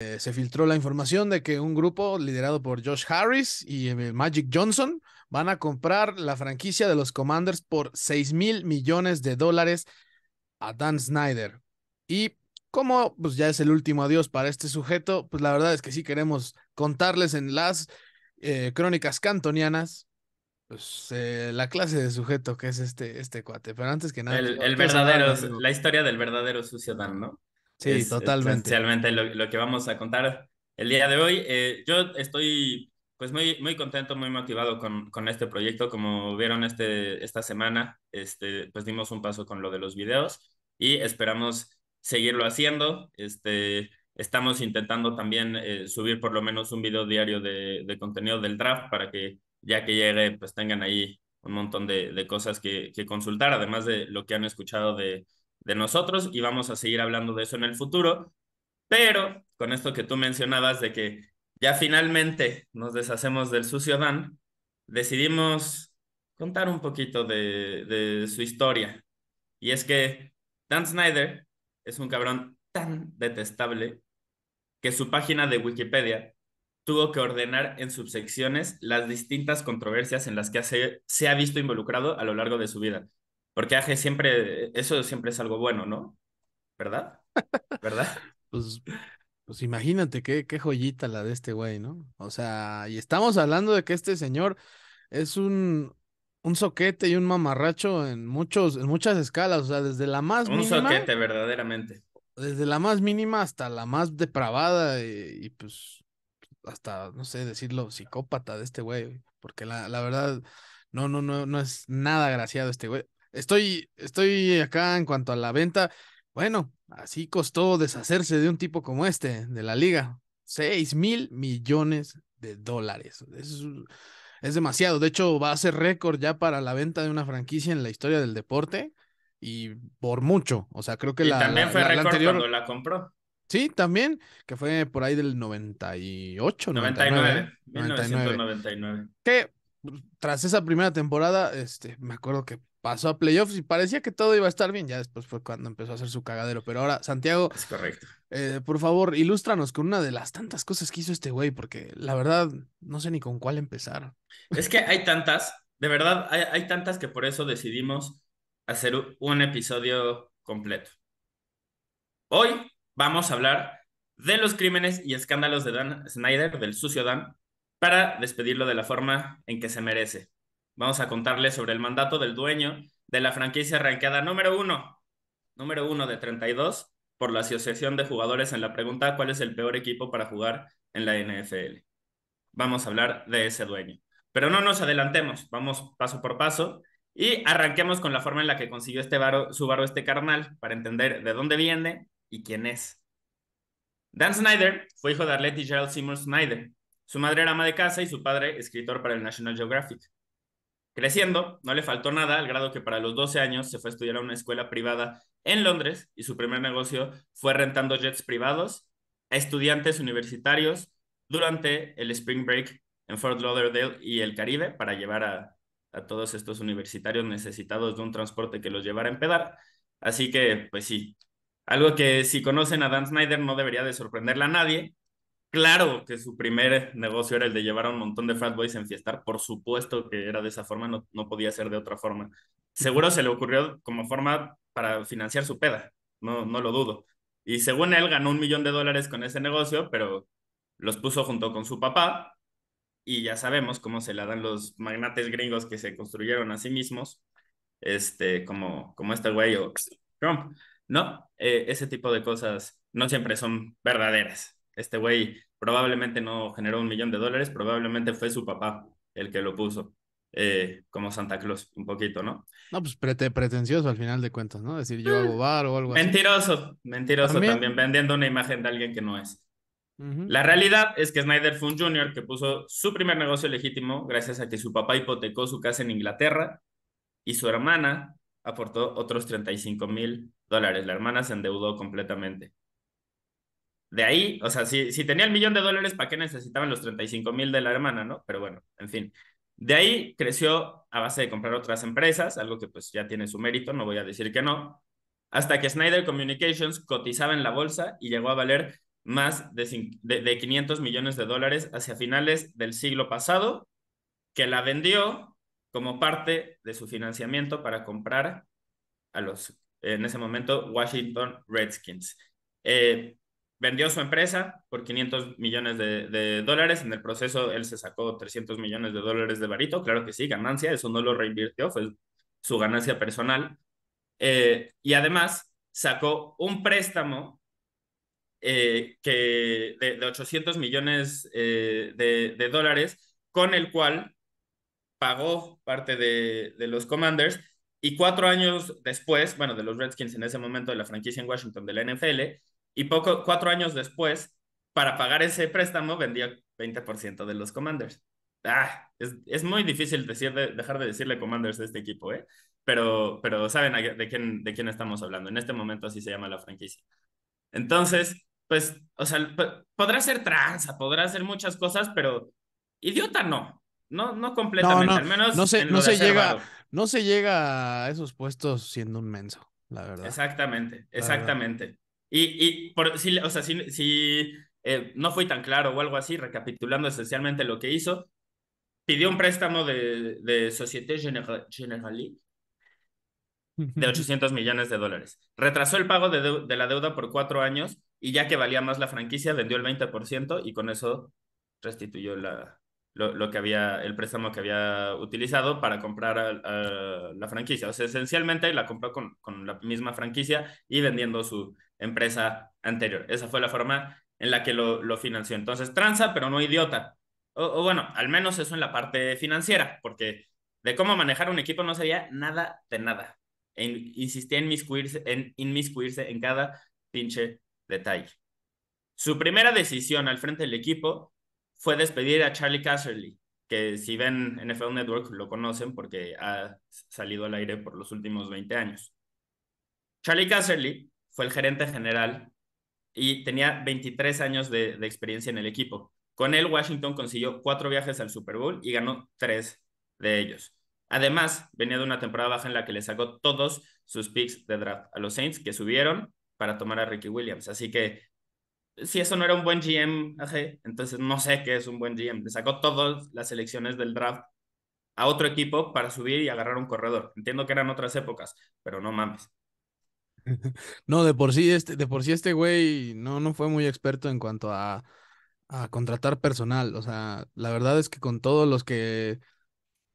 Eh, se filtró la información de que un grupo liderado por Josh Harris y eh, Magic Johnson van a comprar la franquicia de los Commanders por 6 mil millones de dólares a Dan Snyder. Y como pues ya es el último adiós para este sujeto, pues la verdad es que sí queremos contarles en las eh, crónicas cantonianas pues, la clase de sujeto que es este, este cuate. Pero antes que nada. El, el verdadero, la historia del verdadero sucio Dan, ¿no? Sí, totalmente. Especialmente lo, lo, que vamos a contar el día de hoy. Eh, yo estoy pues muy, muy contento, muy motivado con, con, este proyecto. Como vieron este, esta semana, este, pues dimos un paso con lo de los videos y esperamos seguirlo haciendo. Este, estamos intentando también eh, subir por lo menos un video diario de, de, contenido del draft para que ya que llegue, pues tengan ahí un montón de, de cosas que, que consultar, además de lo que han escuchado de, de nosotros y vamos a seguir hablando de eso en el futuro. Pero con esto que tú mencionabas de que ya finalmente nos deshacemos del sucio Dan, decidimos contar un poquito de, su historia. Y es que Dan Snyder es un cabrón tan detestable que su página de Wikipedia tuvo que ordenar en subsecciones las distintas controversias en las que se ha visto involucrado a lo largo de su vida. Porque siempre, eso siempre es algo bueno, ¿no? ¿Verdad? ¿Verdad? pues, pues imagínate qué, qué joyita la de este güey, ¿no? O sea, y estamos hablando de que este señor es un, un soquete y un mamarracho en muchos, en muchas escalas, o sea, desde la más mínima. Un soquete, verdaderamente. Desde la más mínima hasta la más depravada y, pues hasta, no sé, decirlo, psicópata de este güey, porque la, la verdad, no, no, no, no es nada graciado este güey. Estoy, estoy acá en cuanto a la venta. Bueno, así costó deshacerse de un tipo como este, de la liga. 6 mil millones de dólares. Es, demasiado. De hecho, va a ser récord ya para la venta de una franquicia en la historia del deporte. Y por mucho. O sea, creo que la. También fue récord anterior... cuando la compró. Sí, también, que fue por ahí del 98, 99. Que pues, tras esa primera temporada, este, me acuerdo que pasó a playoffs y parecía que todo iba a estar bien. Ya después fue cuando empezó a hacer su cagadero. Pero ahora, Santiago, es correcto. Eh, por favor, ilústranos con una de las tantas cosas que hizo este güey, porque la verdad no sé ni con cuál empezar. Es que hay tantas, de verdad, hay, hay tantas que por eso decidimos hacer un episodio completo. Hoy vamos a hablar de los crímenes y escándalos de Dan Snyder, del sucio Dan, para despedirlo de la forma en que se merece vamos a contarles sobre el mandato del dueño de la franquicia ranqueada número uno, número uno de 32 por la Asociación de Jugadores en la pregunta ¿cuál es el peor equipo para jugar en la NFL? Vamos a hablar de ese dueño. Pero no nos adelantemos, vamos paso por paso y arranquemos con la forma en la que consiguió este su varo este carnal para entender de dónde viene y quién es. Dan Snyder fue hijo de Arlette y Gerald Seymour Snyder. Su madre era ama de casa y su padre escritor para el National Geographic. Creciendo, no le faltó nada, al grado que para los 12 años se fue a estudiar a una escuela privada en Londres y su primer negocio fue rentando jets privados a estudiantes universitarios durante el Spring Break en Fort Lauderdale y el Caribe para llevar a, todos estos universitarios necesitados de un transporte que los llevara a empedar. Así que, pues sí, algo que si conocen a Dan Snyder no debería de sorprenderle a nadie, Claro que su primer negocio era el de llevar a un montón de frat boys a enfiestar. Por supuesto que era de esa forma, no, podía ser de otra forma. Seguro se le ocurrió como forma para financiar su peda, no, no lo dudo. Y según él ganó un millón de dólares con ese negocio, pero los puso junto con su papá y ya sabemos cómo se la dan los magnates gringos que se construyeron a sí mismos, este, como, como este güey o Trump, ¿no? Eh, ese tipo de cosas no siempre son verdaderas este güey probablemente no generó un millón de dólares, probablemente fue su papá el que lo puso. Eh, como Santa Claus, un poquito, ¿no? No, pues pretencioso al final de cuentas, ¿no? Decir yo mm. hago bar o algo así. Mentiroso, mentiroso ¿También? vendiendo una imagen de alguien que no es. La realidad es que Snyder fue un junior que puso su primer negocio legítimo gracias a que su papá hipotecó su casa en Inglaterra y su hermana aportó otros 35 mil dólares. La hermana se endeudó completamente de ahí, o sea, si, si tenía el millón de dólares, ¿para qué necesitaban los 35 mil de la hermana, no? Pero bueno, en fin. De ahí creció a base de comprar otras empresas, algo que pues ya tiene su mérito, no voy a decir que no, hasta que Snyder Communications cotizaba en la bolsa y llegó a valer más de, de, de 500 millones de dólares hacia finales del siglo pasado, que la vendió como parte de su financiamiento para comprar a los, en ese momento, Washington Redskins. Eh, vendió su empresa por 500 millones de, dólares. En el proceso él se sacó 300 millones de dólares de varito. Claro que sí, ganancia, eso no lo reinvirtió, fue su ganancia personal. Eh, y además sacó un préstamo eh, que, de, 800 millones eh, de, de, dólares con el cual pagó parte de, de los Commanders y cuatro años después, bueno, de los Redskins en ese momento de la franquicia en Washington de la NFL, y poco, cuatro años después, para pagar ese préstamo, vendía 20% de los Commanders. Ah, es, muy difícil decir dejar de decirle Commanders a este equipo, ¿eh? Pero, pero saben de, quién, de quién estamos hablando. En este momento así se llama la franquicia. Entonces, pues, o sea, podrá ser tranza, podrá ser muchas cosas, pero idiota no. No, no completamente, no, al menos. No se, no se llega, no se llega a esos puestos siendo un menso, la verdad. Exactamente, exactamente. Y, si, o sea, si, si eh, no fui tan claro o algo así, recapitulando esencialmente lo que hizo, pidió un préstamo de, de Société Générale de 800 millones de dólares. Retrasó el pago de, la deuda por cuatro años y ya que valía más la franquicia, vendió el 20% y con eso restituyó la, lo, que había, el préstamo que había utilizado para comprar la franquicia. O sea, esencialmente la compró con, con la misma franquicia y vendiendo su, empresa anterior. Esa fue la forma en la que lo, financió. Entonces, tranza, pero no idiota. O, bueno, al menos eso en la parte financiera, porque de cómo manejar un equipo no sabía nada de nada. En, insistía en inmiscuirse, en inmiscuirse en cada pinche detalle. Su primera decisión al frente del equipo fue despedir a Charlie Casserly, que si ven NFL Network lo conocen porque ha salido al aire por los últimos 20 años. Charlie Casserly fue el gerente general y tenía 23 años de, experiencia en el equipo. Con él, Washington consiguió cuatro viajes al Super Bowl y ganó tres de ellos. Además, venía de una temporada baja en la que le sacó todos sus picks de draft a los Saints, que subieron para tomar a Ricky Williams. Así que, si eso no era un buen GM, entonces no sé qué es un buen GM. Le sacó todas las elecciones del draft a otro equipo para subir y agarrar un corredor. Entiendo que eran otras épocas, pero no mames. No, de por sí este, de por sí este güey no, no fue muy experto en cuanto a, a contratar personal. O sea, la verdad es que con todos los que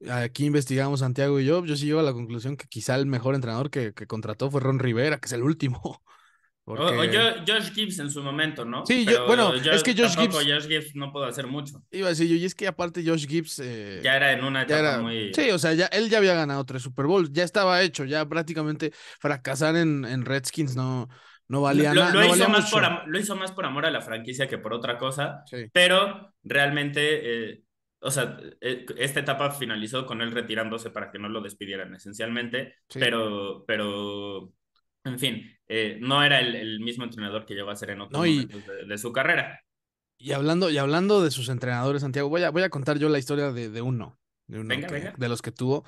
aquí investigamos Santiago y yo, yo sí llego a la conclusión que quizá el mejor entrenador que, que contrató fue Ron Rivera, que es el último. O, Josh, Gibbs en su momento, ¿no? Sí, bueno, es que Josh Gibbs. Josh Gibbs no puedo hacer mucho. Iba a decir yo, y es que aparte Josh Gibbs. Eh, ya era en una etapa muy. Sí, o sea, ya, él ya había ganado tres Super Bowls, ya estaba hecho, ya prácticamente fracasar en, en Redskins no, no valía nada. Lo, hizo más por, amor a la franquicia que por otra cosa, pero realmente. Eh, o sea, eh, esta etapa finalizó con él retirándose para que no lo despidieran esencialmente, pero, pero en fin, eh, no era el, mismo entrenador que llegó a ser en otros de, su carrera. Y hablando, y hablando de sus entrenadores, Santiago, voy a, voy a contar yo la historia de, uno, de, de los que tuvo.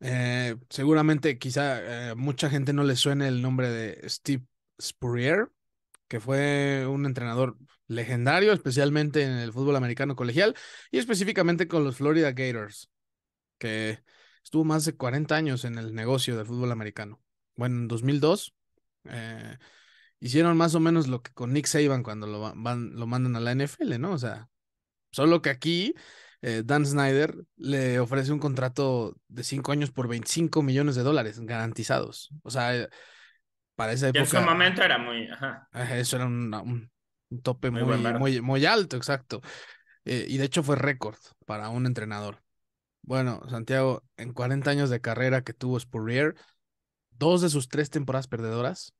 Eh, seguramente quizá eh, mucha gente no le suene el nombre de Steve Spurrier, que fue un entrenador legendario, especialmente en el fútbol americano colegial y específicamente con los Florida Gators, que estuvo más de 40 años en el negocio del fútbol americano bueno, en 2002, eh, hicieron más o menos lo que con Nick Saban cuando lo, van, lo mandan a la NFL, ¿no? O sea, solo que aquí eh, Dan Snyder le ofrece un contrato de cinco años por 25 millones de dólares garantizados. O sea, eh, para ese época. en momento era muy. Eso era un, tope muy, alto, exacto. y de hecho fue récord para un entrenador. Bueno, Santiago, en 40 años de carrera que tuvo Spurrier, dos de sus tres temporadas perdedoras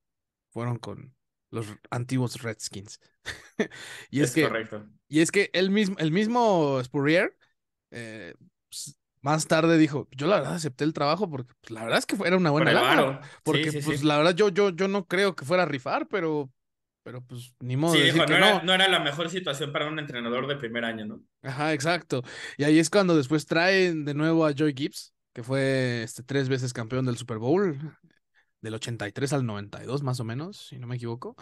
fueron con los antiguos Redskins. y es, que, Y es que mismo, el mismo Spurrier eh, pues, más tarde dijo, yo la verdad acepté el trabajo porque pues, la verdad es que era una buena idea. Porque pues la verdad yo, yo, yo no creo que fuera a rifar, pero, pero pues ni modo. no, era, no, era, la mejor situación para un entrenador de primer año, ¿no? Ajá, exacto. Y ahí es cuando después traen de nuevo a Joy Gibbs que fue este, tres veces campeón del Super Bowl, del 83 al 92 más o menos, si no me equivoco.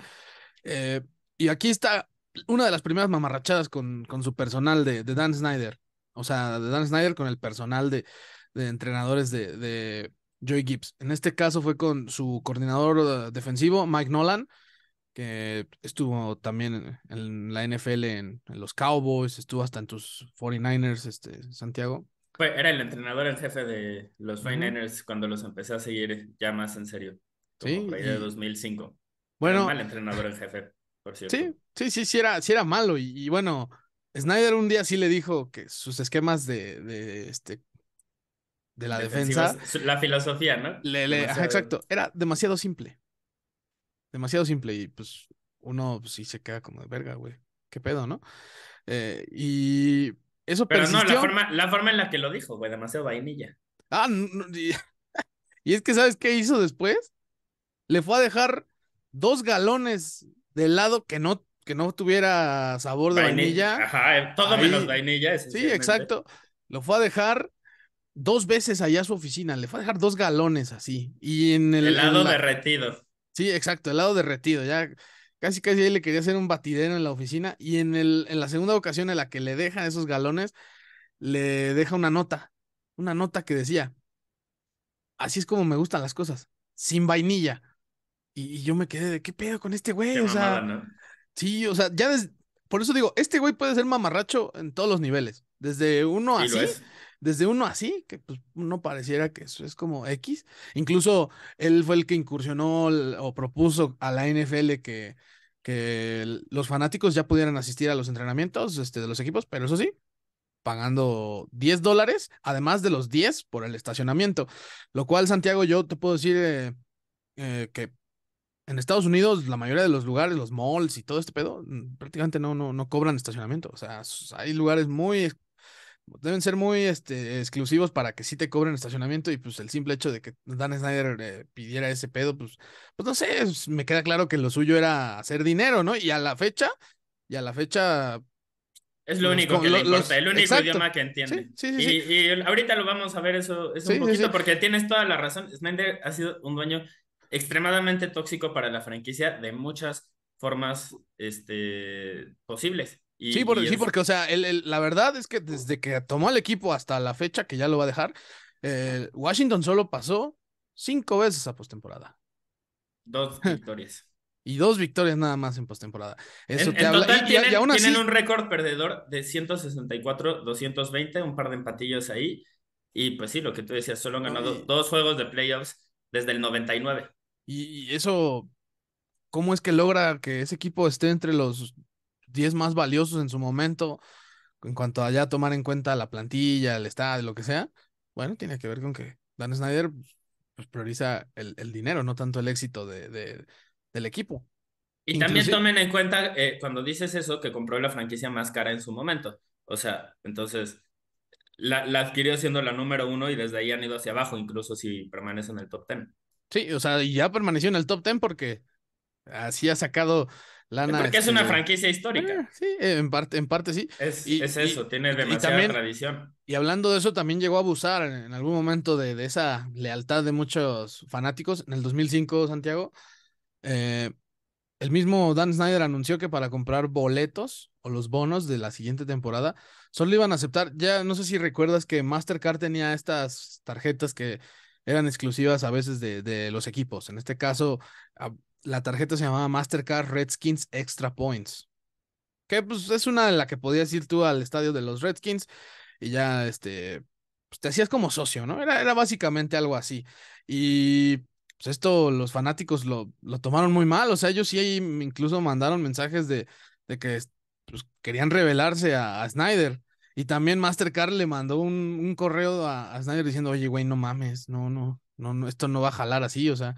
Eh, y aquí está una de las primeras mamarrachadas con, con su personal de, de, Dan Snyder. O sea, de Dan Snyder con el personal de, de entrenadores de, de Gibbs. En este caso fue con su coordinador defensivo, Mike Nolan, que estuvo también en, la NFL, en, en, los Cowboys, estuvo hasta en tus 49ers, este, Santiago era el entrenador en jefe de los 49 cuando los empecé a seguir ya más en serio. Como sí. de 2005. Bueno. Era mal entrenador en jefe, por cierto. Sí, sí, sí, sí era, sí era malo. Y, bueno, Snyder un día sí le dijo que sus esquemas de, de este. De la defensa. La filosofía, ¿no? exacto. Era demasiado simple. Demasiado simple. Y pues uno pues, sí se queda como de verga, güey. ¿Qué pedo, no? Eh, y eso Pero no, la forma, en la que lo dijo, güey, demasiado vainilla. Ah, y, es que ¿sabes qué hizo después? Le fue a dejar dos galones de helado que no que no tuviera sabor de vainilla. Ajá, eh, todo menos vainilla. Sí, exacto. Lo fue a dejar dos veces allá a su oficina, le fue a dejar dos galones así. Y en el. Helado derretido. Sí, exacto, helado derretido. Ya Casi, casi ahí le quería hacer un batidero en la oficina y en, el, en la segunda ocasión en la que le deja esos galones, le deja una nota, una nota que decía, así es como me gustan las cosas, sin vainilla. Y, yo me quedé de, ¿qué pedo con este güey? o sea, sí, o sea, ya desde, por eso digo, este güey puede ser mamarracho en todos los niveles, desde uno así desde uno así, que pues, no pareciera que eso es como X. Incluso él fue el que incursionó o propuso a la NFL que, que los fanáticos ya pudieran asistir a los entrenamientos este, de los equipos, pero eso sí, pagando 10 dólares, además de los 10 por el estacionamiento. Lo cual, Santiago, yo te puedo decir eh, eh, que en Estados Unidos, la mayoría de los lugares, los malls y todo este pedo, mm, prácticamente no, no, no cobran estacionamiento. O sea, hay lugares muy deben ser muy este, exclusivos para que sí te cobren estacionamiento y pues el simple hecho de que Dan Snyder eh, pidiera ese pedo, pues, pues no sé, me queda claro que lo suyo era hacer dinero, ¿no? Y a la fecha, y a la fecha... Es lo pues, único que le importa, el único idioma que entiende. Sí, sí, sí, y, ahorita lo vamos a ver eso, un poquito, porque tienes toda la razón. Snyder ha sido un dueño extremadamente tóxico para la franquicia de muchas formas este, posibles sí, porque, o sea, la verdad es que desde que tomó el equipo hasta la fecha que ya lo va a dejar, Washington solo pasó cinco veces a postemporada. Dos victorias. y dos victorias nada más en postemporada. Eso te habla... y, tienen, un récord perdedor de 164, 220, un par de empatillos ahí. Y pues sí, lo que tú decías, solo han ganado dos juegos de playoffs desde el 99. Y eso, ¿cómo es que logra que ese equipo esté entre los 10 más valiosos en su momento, en cuanto a ya tomar en cuenta la plantilla, el estado, lo que sea, bueno, tiene que ver con que Dan Snyder pues, prioriza el, dinero, no tanto el éxito de, de del equipo. Y también tomen en cuenta eh, cuando dices eso que compró la franquicia más cara en su momento. O sea, entonces la, adquirió siendo la número uno y desde ahí han ido hacia abajo, incluso si permanece en el top ten. Sí, o sea, y ya permaneció en el top ten porque así ha sacado porque es este, una franquicia histórica. Ah, sí, en parte, en parte sí. Es, eso, tiene demasiada tradición. Y hablando de eso, también llegó a abusar en, algún momento de, esa lealtad de muchos fanáticos. En el 2005, Santiago, eh, el mismo Dan Snyder anunció que para comprar boletos o los bonos de la siguiente temporada, solo iban a aceptar, ya no sé si recuerdas que Mastercard tenía estas tarjetas que eran exclusivas a veces de, los equipos. En este caso, la tarjeta se llamaba Mastercard Redskins Extra Points. Que pues es una de la que podías ir tú al estadio de los Redskins y ya este pues, te hacías como socio, ¿no? Era, era básicamente algo así. Y pues esto los fanáticos lo, lo tomaron muy mal. O sea, ellos sí incluso mandaron mensajes de, de que pues, querían revelarse a, Snyder. Y también Mastercard le mandó un, un correo a, Snyder diciendo, oye, güey, no mames, no, no, no, esto no va a jalar así, o sea,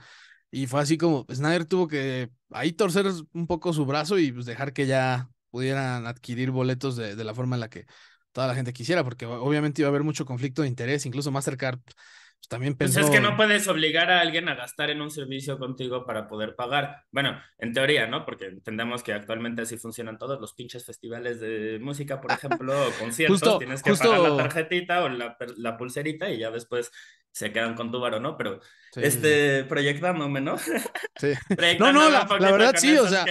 y fue así como pues, Snyder tuvo que ahí torcer un poco su brazo y pues dejar que ya pudieran adquirir boletos de, de la forma en la que toda la gente quisiera, porque obviamente iba a haber mucho conflicto de interés, incluso Mastercard pues, también pues, pensó... entonces es que no puedes obligar a alguien a gastar en un servicio contigo para poder pagar. Bueno, en teoría, ¿no? Porque entendemos que actualmente así funcionan todos los pinches festivales de música, por ejemplo, conciertos, tienes que pagar la tarjetita o la, la pulserita y ya después se quedan con tu varo, ¿no? Pero este, proyectándome, ¿no? Sí. no, no, la, verdad sí, o sea,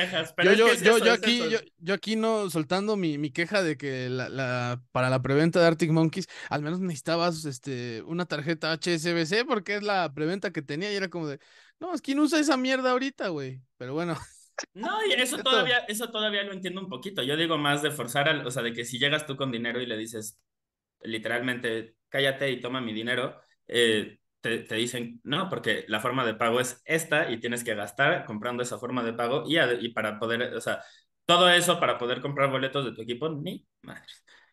yo, yo, yo, aquí, yo, aquí no soltando mi, mi queja de que la, la, para la preventa de Arctic Monkeys, al menos necesitabas este, una tarjeta HSBC porque es la preventa que tenía y era como de, no, es que no usa esa mierda ahorita, güey, pero bueno. No, y eso todavía, eso todavía lo entiendo un poquito. Yo digo más de forzar, o sea, de que si llegas tú con dinero y le dices literalmente, cállate y toma mi dinero, eh, te, dicen, no, porque la forma de pago es esta y tienes que gastar comprando esa forma de pago y, y para poder, o sea, todo eso para poder comprar boletos de tu equipo, ni madre.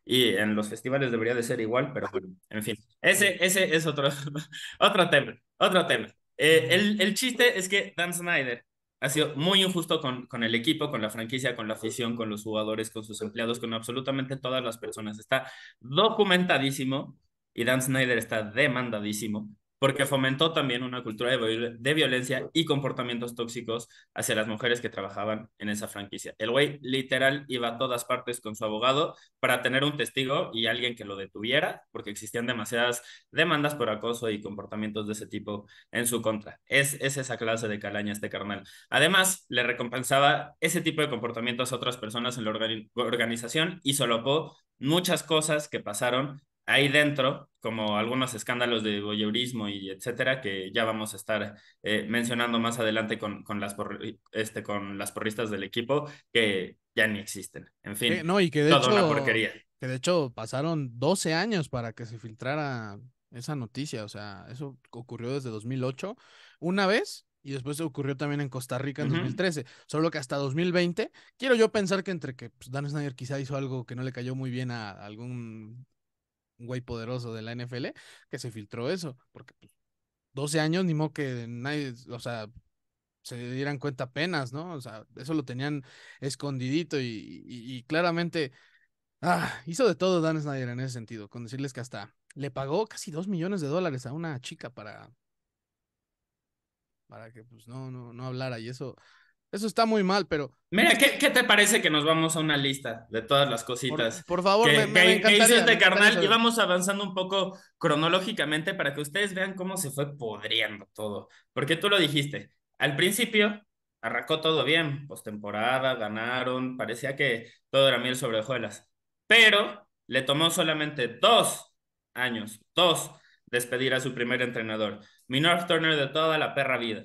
Y en los festivales debería de ser igual, pero bueno, en fin, ese, ese es otro, otro tema, otro tema. Eh, el, el chiste es que Dan Snyder ha sido muy injusto con, con, el equipo, con la franquicia, con la afición, con los jugadores, con sus empleados, con absolutamente todas las personas. Está documentadísimo y Dan Snyder está demandadísimo porque fomentó también una cultura de, violencia y comportamientos tóxicos hacia las mujeres que trabajaban en esa franquicia. El güey literal iba a todas partes con su abogado para tener un testigo y alguien que lo detuviera, porque existían demasiadas demandas por acoso y comportamientos de ese tipo en su contra. Es, esa clase de calaña este carnal. Además, le recompensaba ese tipo de comportamientos a otras personas en la organización y solopó muchas cosas que pasaron ahí dentro, como algunos escándalos de voyeurismo y etcétera, que ya vamos a estar eh, mencionando más adelante con, con, las este, con las porristas del equipo, que ya ni existen. En fin, no, y que de toda hecho, una porquería. Que de hecho pasaron 12 años para que se filtrara esa noticia, o sea, eso ocurrió desde 2008, una vez, y después ocurrió también en Costa Rica en 2013. Solo que hasta 2020, quiero yo pensar que entre que pues, Dan Snyder quizá hizo algo que no le cayó muy bien a algún güey poderoso de la NFL, que se filtró eso, porque 12 pues, años, ni modo que nadie, o sea, se dieran cuenta apenas, ¿no? O sea, eso lo tenían escondidito y, claramente ah, hizo de todo Dan Snyder en ese sentido, con decirles que hasta le pagó casi 2 millones de dólares a una chica para, para que pues no, no, no hablara y eso eso está muy mal, pero. Mira, ¿qué, te parece que nos vamos a una lista de todas las cositas? Por, favor, me, me, que, carnal y vamos avanzando un poco cronológicamente para que ustedes vean cómo se fue podriendo todo. Porque tú lo dijiste. Al principio arrancó todo bien, postemporada, ganaron, parecía que todo era miel sobre hojuelas. Pero le tomó solamente dos años, dos, despedir a su primer entrenador. Minor Turner de toda la perra vida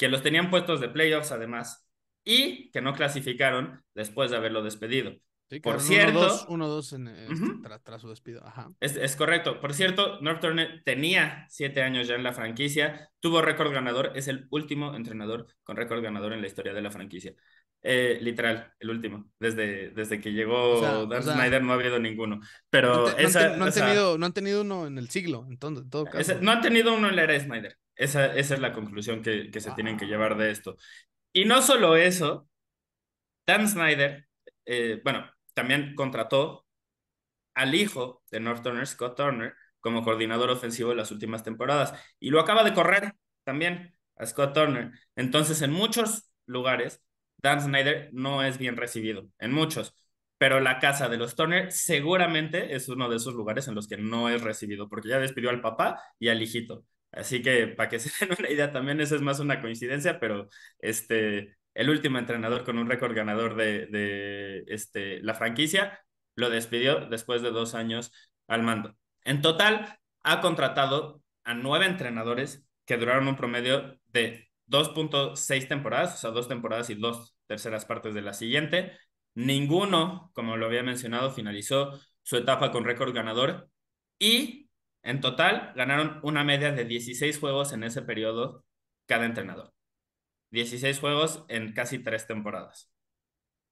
que los tenían puestos de playoffs además y que no clasificaron después de haberlo despedido. Por cierto, uno, dos, este, tras su despido. Es, es, correcto. Por cierto, North Turner tenía siete años ya en la franquicia, tuvo récord ganador, es el último entrenador con récord ganador en la historia de la franquicia. Eh, literal, el último. Desde, desde que llegó Dan Snyder no ha habido ninguno. Pero no, han, tenido, uno en el siglo, en todo, no han tenido uno en la era de Snyder. Esa, esa es la conclusión que, que se tienen que llevar de esto. Y no solo eso, Dan Snyder, eh, bueno, también contrató al hijo de North Turner, Scott Turner, como coordinador ofensivo en las últimas temporadas. Y lo acaba de correr también a Scott Turner. Entonces, en muchos lugares, Dan Snyder no es bien recibido en muchos, pero la casa de los Turner seguramente es uno de esos lugares en los que no es recibido, porque ya despidió al papá y al hijito. Así que para que se den una idea, también eso es más una coincidencia, pero este, el último entrenador con un récord ganador de, de este, la franquicia lo despidió después de dos años al mando. En total, ha contratado a nueve entrenadores que duraron un promedio de 2.6 temporadas, o sea, dos temporadas y dos terceras partes de la siguiente. Ninguno, como lo había mencionado, finalizó su etapa con récord ganador y en total ganaron una media de 16 juegos en ese periodo cada entrenador. 16 juegos en casi tres temporadas.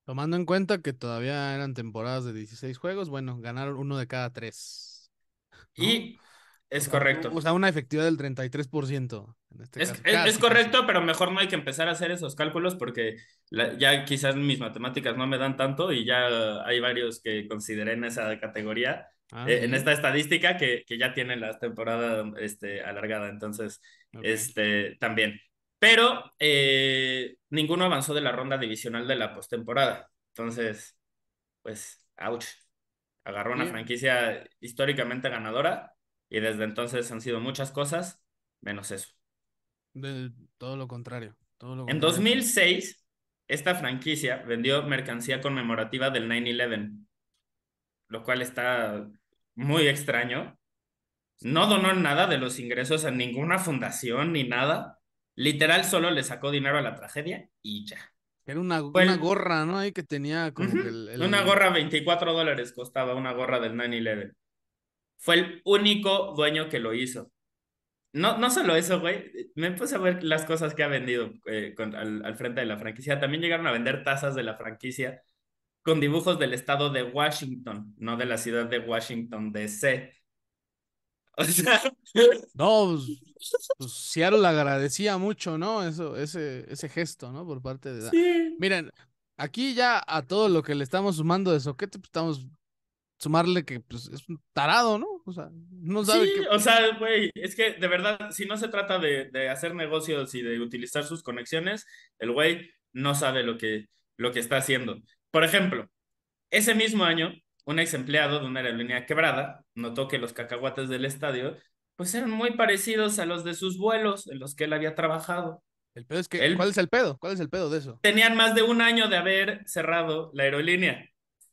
Tomando en cuenta que todavía eran temporadas de 16 juegos, bueno, ganaron uno de cada tres. Y es correcto. O sea, una efectividad del 33%. En este es, caso. Es, correcto, pero mejor no hay que empezar a hacer esos cálculos porque ya quizás mis matemáticas no me dan tanto y ya hay varios que consideré en esa categoría, ah, eh, en esta estadística que, que, ya tienen la temporada este, alargada. Entonces, este, también. Pero eh, ninguno avanzó de la ronda divisional de la postemporada. Entonces, pues, ouch. Agarró una franquicia históricamente ganadora y desde entonces han sido muchas cosas, menos eso. todo lo contrario. Todo en 2006, esta franquicia vendió mercancía conmemorativa del 9-11, lo cual está muy extraño. No donó nada de los ingresos a ninguna fundación ni nada. Literal, solo le sacó dinero a la tragedia y ya. Era una, gorra, ¿no? que tenía Una gorra, 24 dólares costaba una gorra del 9-11. Fue el único dueño que lo hizo. No, no solo eso, güey. Me puse a ver las cosas que ha vendido eh, al, frente de la franquicia. También llegaron a vender tazas de la franquicia con dibujos del estado de Washington, no de la ciudad de Washington, D.C. O sea... No, pues, pues le agradecía mucho, ¿no? Eso, ese, ese gesto, ¿no? Por parte de... Sí. Miren, aquí ya a todo lo que le estamos sumando de soquete, te pues, estamos sumarle que pues, es un tarado, ¿no? O sea, no sabe sí, O sea, güey, es que de verdad, si no se trata de, hacer negocios y de utilizar sus conexiones, el güey no sabe lo que, lo que está haciendo. Por ejemplo, ese mismo año, un ex empleado de una aerolínea quebrada notó que los cacahuates del estadio pues eran muy parecidos a los de sus vuelos en los que él había trabajado. El pedo es que, ¿cuál es el pedo? ¿Cuál es el pedo de eso? Tenían más de un año de haber cerrado la aerolínea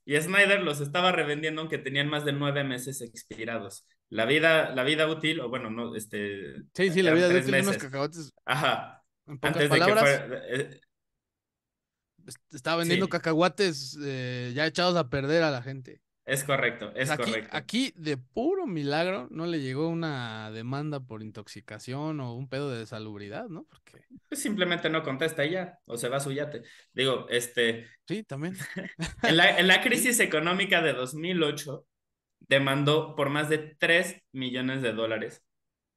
y Snyder los estaba revendiendo aunque tenían más de nueve meses expirados. La vida, la vida útil, o bueno, no, este. Sí, sí, la vida de cacahuates. Ajá. En pocas Antes eh, eh, estaba vendiendo cacahuates eh, ya echados a perder a la gente. Es correcto, es correcto. Aquí de puro milagro no le llegó una demanda por intoxicación o un pedo de salubridad, ¿no? Porque pues simplemente no contesta ella o se va su yate. Digo, este Sí, también. en, la, la crisis económica de 2008 demandó por más de 3 millones de dólares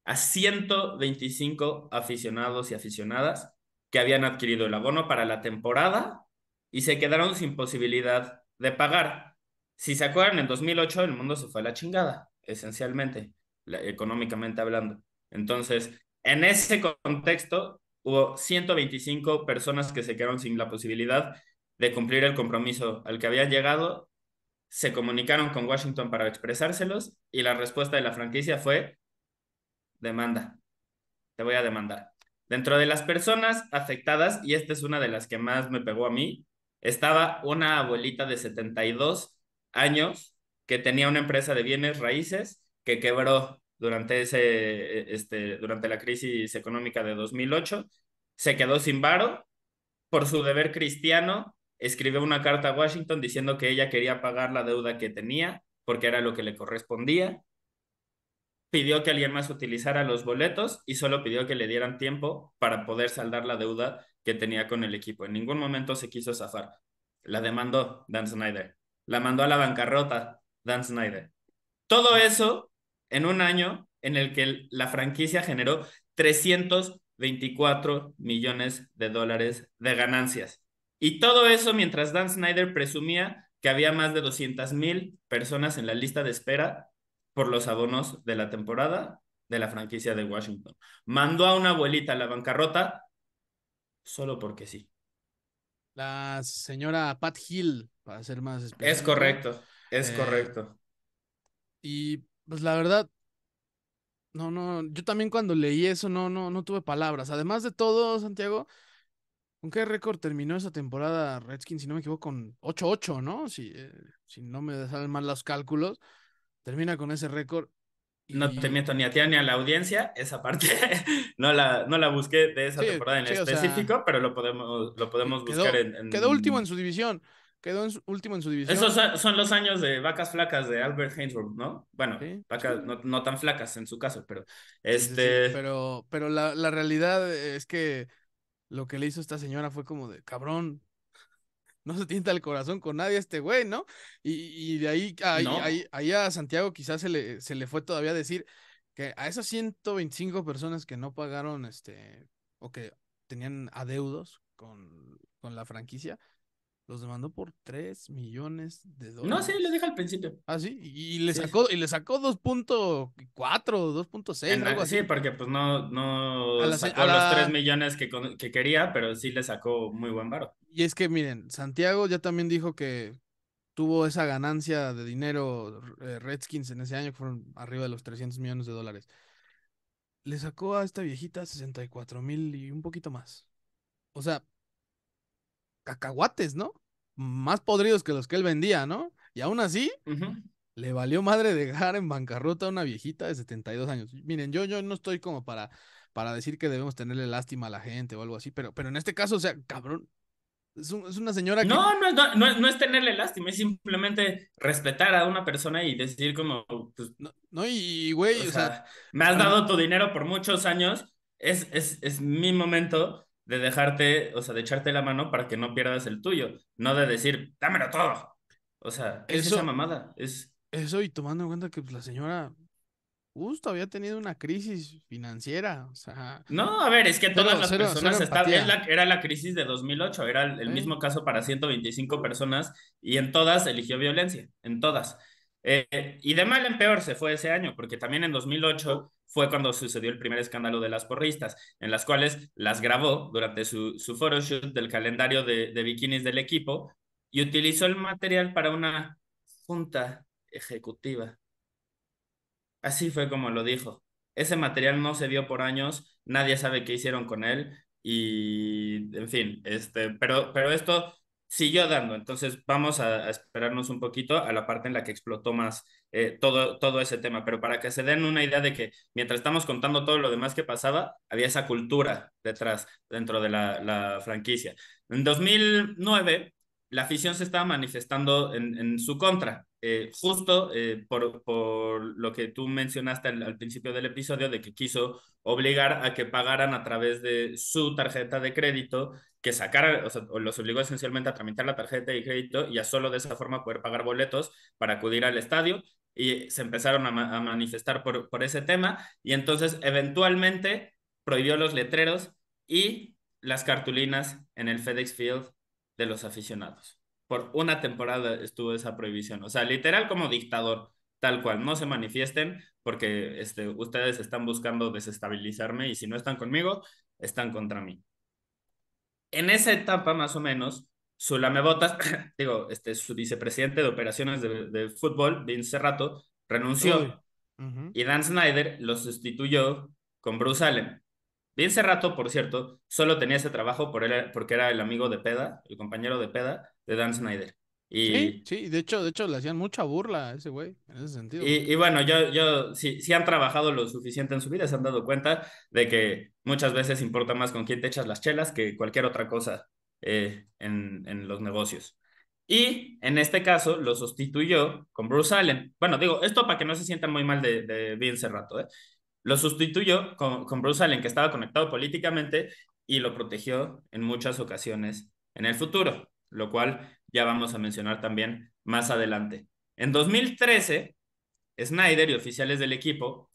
a 125 aficionados y aficionadas que habían adquirido el abono para la temporada y se quedaron sin posibilidad de pagar si se acuerdan, en 2008 el mundo se fue a la chingada, esencialmente, económicamente hablando. Entonces, en ese contexto, hubo 125 personas que se quedaron sin la posibilidad de cumplir el compromiso al que habían llegado, se comunicaron con Washington para expresárselos y la respuesta de la franquicia fue demanda, te voy a demandar. Dentro de las personas afectadas, y esta es una de las que más me pegó a mí, estaba una abuelita de 72 años que tenía una empresa de bienes raíces que quebró durante, ese, este, durante la crisis económica de 2008, se quedó sin varo, por su deber cristiano, escribió una carta a Washington diciendo que ella quería pagar la deuda que tenía porque era lo que le correspondía, pidió que alguien más utilizara los boletos y solo pidió que le dieran tiempo para poder saldar la deuda que tenía con el equipo. En ningún momento se quiso zafar. La demandó Dan Snyder la mandó a la bancarrota, Dan Snyder. Todo eso en un año en el que la franquicia generó 324 millones de dólares de ganancias. Y todo eso mientras Dan Snyder presumía que había más de 200 mil personas en la lista de espera por los abonos de la temporada de la franquicia de Washington. Mandó a una abuelita a la bancarrota solo porque sí la señora Pat Hill, para ser más específico. Es correcto, es eh, correcto. Y pues la verdad, no, no, yo también cuando leí eso no, no, no tuve palabras. Además de todo, Santiago, ¿con qué récord terminó esa temporada Redskins? Si no me equivoco, con 8-8, ¿no? Si, eh, si no me salen mal los cálculos, termina con ese récord. No te miento ni a ti ni a la audiencia, esa parte no, la, no la busqué de esa temporada en específico, pero lo podemos, lo podemos buscar en, Quedó último en su división. Quedó último en su división. Esos son los años de vacas flacas de Albert Hainsworth, ¿no? Bueno, vacas no, tan flacas en su caso, pero. este Pero, pero la, la realidad es que lo que le hizo esta señora fue como de cabrón, no se tienta el corazón con nadie este güey, ¿no? Y, y de ahí, ahí, a Santiago quizás se le, se le fue todavía a decir que a esas 125 personas que no pagaron, este, o que tenían adeudos con, con la franquicia, los demandó por 3 millones de dólares. No, sí, lo dije al principio. Ah, sí, y le sacó, y le sacó 2.4, 2.6, algo así. Sí, porque pues no, no a sacó los 3 millones que, que quería, pero sí le sacó muy buen varo. Y es que miren, Santiago ya también dijo que tuvo esa ganancia de dinero eh, Redskins en ese año, que fueron arriba de los 300 millones de dólares. Le sacó a esta viejita 64 mil y un poquito más. O sea, cacahuates, ¿no? Más podridos que los que él vendía, ¿no? Y aún así, le valió madre dejar en bancarrota a una viejita de 72 años. Miren, yo, yo no estoy como para, para decir que debemos tenerle lástima a la gente o algo así, pero, pero en este caso, o sea, cabrón, es, una señora que... No, no, no, es tenerle lástima, es simplemente respetar a una persona y decir como... Pues, no, y güey, o, sea, Me has dado tu dinero por muchos años, es, es, es mi momento de dejarte, o sea, de echarte la mano para que no pierdas el tuyo, no de decir, dámelo todo. O sea, es esa mamada. Es... Eso y tomando en cuenta que pues, la señora justo había tenido una crisis financiera, o sea... No, a ver, es que todas las personas era la crisis de 2008, era el, mismo caso para 125 personas y en todas eligió violencia, en todas. Eh, y de mal en peor se fue ese año, porque también en 2008 fue cuando sucedió el primer escándalo de las porristas, en las cuales las grabó durante su, su photoshoot del calendario de, bikinis del equipo y utilizó el material para una junta ejecutiva. Así fue como lo dijo. Ese material no se vio por años, nadie sabe qué hicieron con él y, en fin, este, pero, pero esto siguió dando. Entonces vamos a, esperarnos un poquito a la parte en la que explotó más eh, todo, todo ese tema, pero para que se den una idea de que mientras estamos contando todo lo demás que pasaba, había esa cultura detrás, dentro de la, franquicia. En 2009, la afición se estaba manifestando en su contra. Eh, justo eh, por, lo que tú mencionaste al, principio del episodio, de que quiso obligar a que pagaran a través de su tarjeta de crédito, que sacara, o los obligó esencialmente a tramitar la tarjeta de crédito y a solo de esa forma poder pagar boletos para acudir al estadio. Y se empezaron a, manifestar por, por ese tema. Y entonces, eventualmente, prohibió los letreros y las cartulinas en el FedEx Field de los aficionados por una temporada estuvo esa prohibición, o sea, literal como dictador, tal cual, no se manifiesten porque este, ustedes están buscando desestabilizarme y si no están conmigo, están contra mí. En esa etapa, más o menos, su botas digo, este, su vicepresidente de operaciones de, fútbol, Vince Cerrato, renunció y Dan Snyder lo sustituyó con Bruce Allen. Vince Rato, por cierto, solo tenía ese trabajo por él, porque era el amigo de Peda, el compañero de Peda, de Dan Snyder. Y, sí, sí, de hecho, de hecho le hacían mucha burla a ese güey, en ese sentido. Y, bueno, yo, yo, si, han trabajado lo suficiente en su vida, se han dado cuenta de que muchas veces importa más con quién te echas las chelas que cualquier otra cosa eh, en, en los negocios. Y en este caso lo sustituyó con Bruce Allen. Bueno, digo, esto para que no se sientan muy mal de, de Rato, ¿eh? Lo sustituyó con, Bruce Allen, que estaba conectado políticamente y lo protegió en muchas ocasiones en el futuro, lo cual ya vamos a mencionar también más adelante. En 2013, Snyder y oficiales del equipo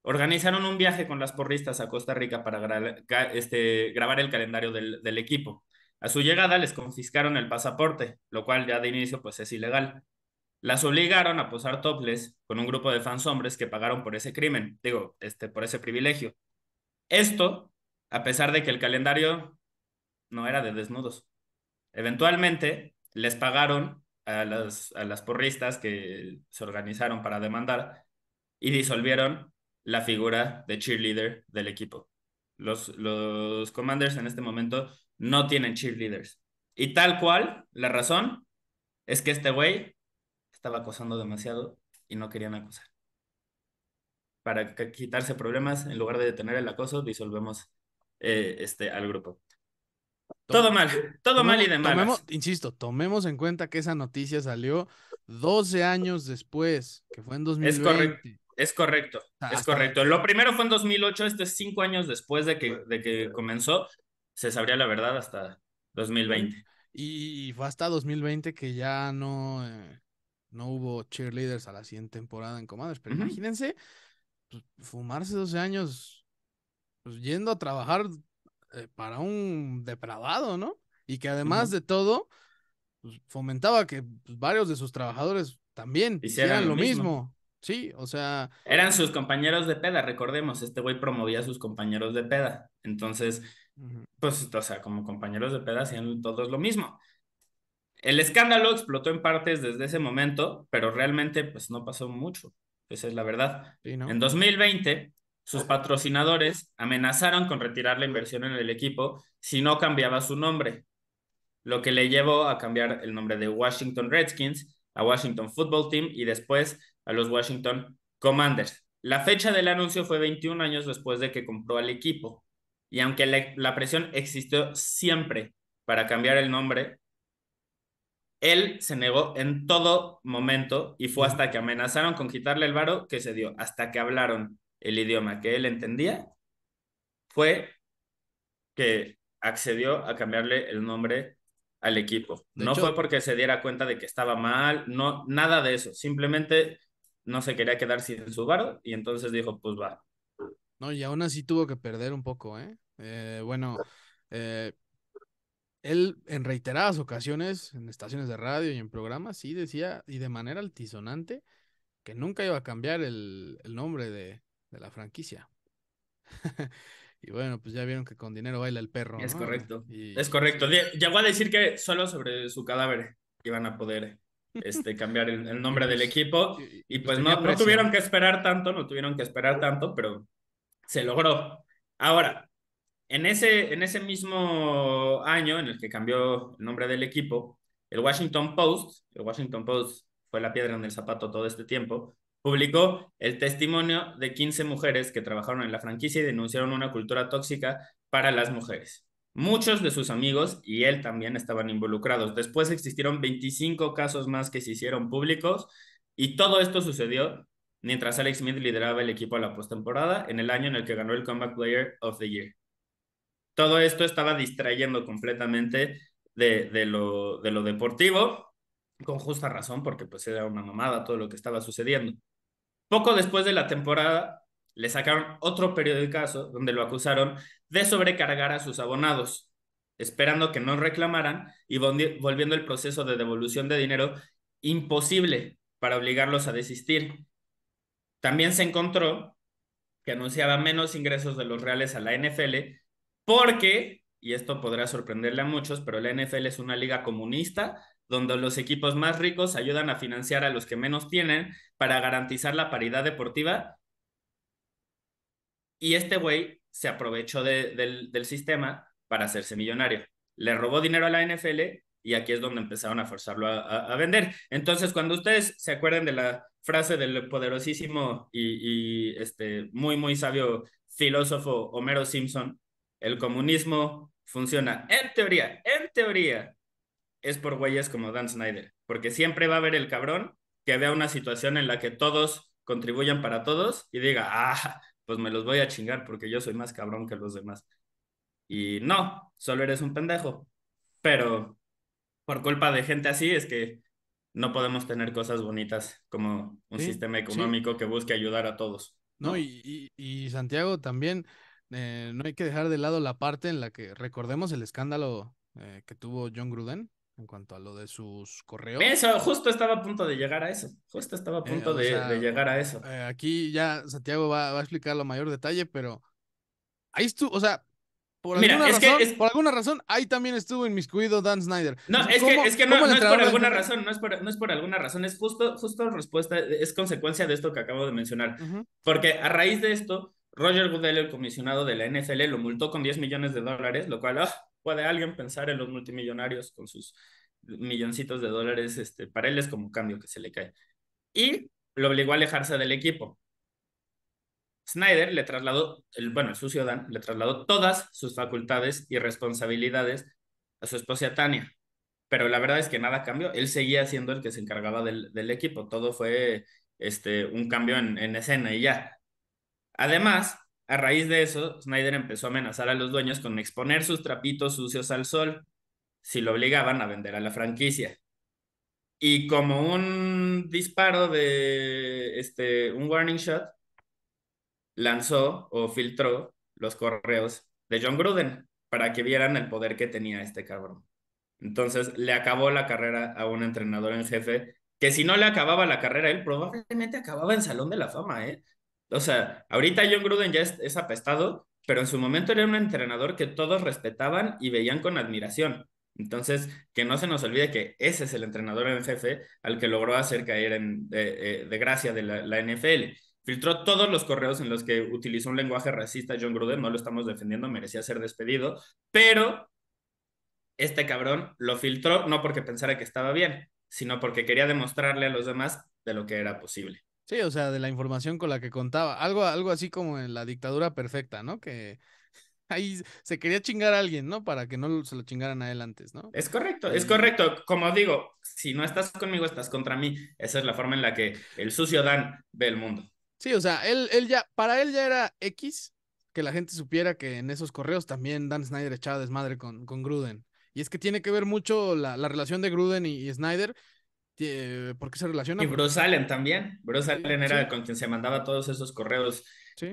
organizaron un viaje con las porristas a Costa Rica para este, grabar el calendario del, del, equipo. A su llegada les confiscaron el pasaporte, lo cual ya de inicio pues es ilegal. Las obligaron a posar toples con un grupo de fans hombres que pagaron por ese crimen, digo, este, por ese privilegio. Esto, a pesar de que el calendario no era de desnudos. Eventualmente, les pagaron a las, a las porristas que se organizaron para demandar y disolvieron la figura de cheerleader del equipo. Los, los commanders en este momento no tienen cheerleaders. Y tal cual, la razón es que este güey estaba acosando demasiado y no querían acosar. Para quitarse problemas, en lugar de detener el acoso, disolvemos eh, este, al grupo. Todo mal, todo mal y de malas. insisto, tomemos en cuenta que esa noticia salió 12 años después, que fue en 2020. Es correcto, ah, es correcto, es correcto. Lo primero fue en 2008, esto es 5 años después de que, de que comenzó, se sabría la verdad hasta 2020. Y fue hasta 2020 que ya no, eh, no hubo cheerleaders a la siguiente temporada en comadres pero imagínense pues, fumarse 12 años pues, yendo a trabajar eh, para un depravado, ¿no? Y que además de todo, pues, fomentaba que varios de sus trabajadores también hicieran, lo mismo. Sí, o sea. Eran sus compañeros de peda, recordemos, este güey promovía a sus compañeros de peda. Entonces, pues, o sea, como compañeros de peda hacían todos lo mismo. El escándalo explotó en partes desde ese momento, pero realmente pues no pasó mucho. Esa es la verdad. En 2020, sus patrocinadores amenazaron con retirar la inversión en el equipo si no cambiaba su nombre, lo que le llevó a cambiar el nombre de Washington Redskins a Washington Football Team y después a los Washington Commanders. La fecha del anuncio fue 21 años después de que compró al equipo, y aunque la presión existió siempre para cambiar el nombre, él se negó en todo momento y fue hasta que amenazaron con quitarle el varo que se dio, hasta que hablaron el idioma que él entendía, fue que accedió a cambiarle el nombre al equipo. no fue porque se diera cuenta de que estaba mal, no, nada de eso. Simplemente no se quería quedar sin su varo y entonces dijo, pues va. No, y aún así tuvo que perder un poco, ¿eh? eh bueno, eh, él en reiteradas ocasiones, en estaciones de radio y en programas, sí decía, y de manera altisonante, que nunca iba a cambiar el, nombre de, la franquicia. y bueno, pues ya vieron que con dinero baila el perro. Es correcto. Es correcto. Llegó a decir que solo sobre su cadáver iban a poder este, cambiar el, nombre del equipo. Y, pues, pues no, no tuvieron que esperar tanto, no tuvieron que esperar tanto, pero se logró. Ahora, en ese, en ese mismo año en el que cambió el nombre del equipo, el Washington Post, el Washington Post fue la piedra en el zapato todo este tiempo, publicó el testimonio de 15 mujeres que trabajaron en la franquicia y denunciaron una cultura tóxica para las mujeres. Muchos de sus amigos y él también estaban involucrados. Después existieron 25 casos más que se hicieron públicos y todo esto sucedió mientras Alex Smith lideraba el equipo a la postemporada en el año en el que ganó el Comeback Player of the Year todo esto estaba distrayendo completamente de, lo, deportivo, con justa razón, porque pues era una mamada todo lo que estaba sucediendo. Poco después de la temporada, le sacaron otro periódico donde lo acusaron de sobrecargar a sus abonados, esperando que no reclamaran y volviendo el proceso de devolución de dinero imposible para obligarlos a desistir. También se encontró que anunciaba menos ingresos de los reales a la NFL porque, y esto podrá sorprenderle a muchos, pero la NFL es una liga comunista donde los equipos más ricos ayudan a financiar a los que menos tienen para garantizar la paridad deportiva. Y este güey se aprovechó del, sistema para hacerse millonario. Le robó dinero a la NFL y aquí es donde empezaron a forzarlo a, vender. Entonces, cuando ustedes se acuerden de la frase del poderosísimo y, este, muy, muy sabio filósofo Homero Simpson, el comunismo funciona en teoría, en teoría, es por güeyes como Dan Snyder, porque siempre va a haber el cabrón que vea una situación en la que todos contribuyan para todos y diga, ah, pues me los voy a chingar porque yo soy más cabrón que los demás. Y no, solo eres un pendejo. Pero por culpa de gente así es que no podemos tener cosas bonitas como un sistema económico que busque ayudar a todos. No, y Santiago también, eh, no hay que dejar de lado la parte en la que recordemos el escándalo eh, que tuvo John Gruden en cuanto a lo de sus correos. Eso, justo estaba a punto de llegar a eso. Justo estaba a eh, punto de, llegar a eso. aquí ya Santiago va, a explicar lo mayor detalle, pero ahí estuvo, o sea, por, alguna razón, por alguna razón, ahí también estuvo inmiscuido Dan Snyder. No, es que, es que no, es por alguna razón, no es por, no es por alguna razón, es justo, justo respuesta, es consecuencia de esto que acabo de mencionar. Porque a raíz de esto, Roger Goodell, el comisionado de la NFL, lo multó con 10 millones de dólares, lo cual ah, puede alguien pensar en los multimillonarios con sus milloncitos de dólares, este, para él es como un cambio que se le cae. Y lo obligó a alejarse del equipo. Snyder le trasladó, el, bueno, su sucio Dan, le trasladó todas sus facultades y responsabilidades a su esposa Tania. Pero la verdad es que nada cambió. Él seguía siendo el que se encargaba del, equipo. Todo fue este, un cambio en escena y ya. Además, a raíz de eso, Snyder empezó a amenazar a los dueños con exponer sus trapitos sucios al sol si lo obligaban a vender a la franquicia. Y como un disparo de este, un warning shot, lanzó o filtró los correos de John Gruden para que vieran el poder que tenía este cabrón. Entonces le acabó la carrera a un entrenador en jefe que si no le acababa la carrera, él probablemente acababa en Salón de la Fama, ¿eh? o sea, ahorita John Gruden ya es, apestado, pero en su momento era un entrenador que todos respetaban y veían con admiración. Entonces, que no se nos olvide que ese es el entrenador en jefe al que logró hacer caer en, de, eh, gracia de la, la, NFL. Filtró todos los correos en los que utilizó un lenguaje racista John Gruden, no lo estamos defendiendo, merecía ser despedido, pero este cabrón lo filtró no porque pensara que estaba bien, sino porque quería demostrarle a los demás de lo que era posible. Sí, o sea, de la información con la que contaba. Algo, algo así como en la dictadura perfecta, ¿no? Que ahí se quería chingar a alguien, ¿no? Para que no se lo chingaran a él antes, ¿no? Es correcto, es eh. correcto. Como digo, si no estás conmigo, estás contra mí. Esa es la forma en la que el sucio Dan ve el mundo. Sí, o sea, él, él ya, para él ya era X que la gente supiera que en esos correos también Dan Snyder echaba desmadre con, con Gruden. Y es que tiene que ver mucho la, relación de Gruden y Snyder ¿por qué se relaciona. Y Bruce Allen también. Bruce Allen era con quien se mandaba todos esos correos.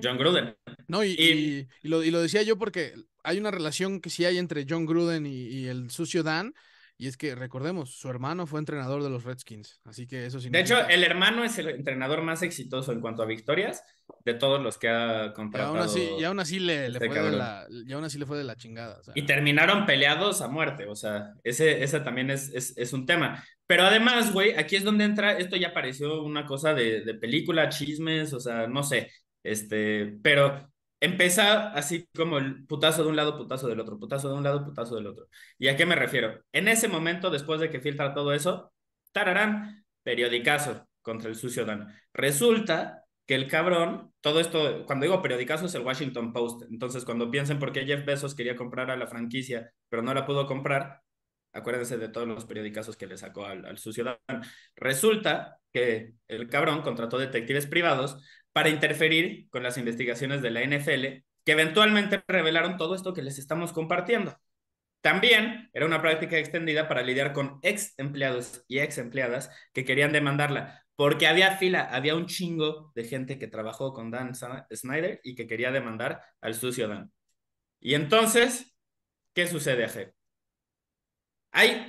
John Gruden. No, y, lo, y, lo, decía yo porque hay una relación que sí hay entre John Gruden y, el sucio Dan, y es que recordemos, su hermano fue entrenador de los Redskins, así que eso sí. De hecho, el hermano es el entrenador más exitoso en cuanto a victorias de todos los que ha contratado. Este y aún así, le, fue de la, aún así le fue de la chingada. Y terminaron peleados a muerte, o sea, ese, esa también es, es, un tema. Pero además, güey, aquí es donde entra, esto ya pareció una cosa de, de película, chismes, o sea, no sé, este, pero Empieza así como el putazo de un lado, putazo del otro, putazo de un lado, putazo del otro. ¿Y a qué me refiero? En ese momento, después de que filtra todo eso, tararán, periodicazo contra el sucio Dan. Resulta que el cabrón, todo esto, cuando digo periodicazo es el Washington Post. Entonces, cuando piensen por qué Jeff Bezos quería comprar a la franquicia, pero no la pudo comprar, acuérdense de todos los periodicazos que le sacó al, al sucio Dan. Resulta que el cabrón contrató detectives privados para interferir con las investigaciones de la NFL, que eventualmente revelaron todo esto que les estamos compartiendo. También era una práctica extendida para lidiar con ex empleados y ex empleadas que querían demandarla, porque había fila, había un chingo de gente que trabajó con Dan Snyder y que quería demandar al sucio Dan. Y entonces, ¿qué sucede, Aje? Hay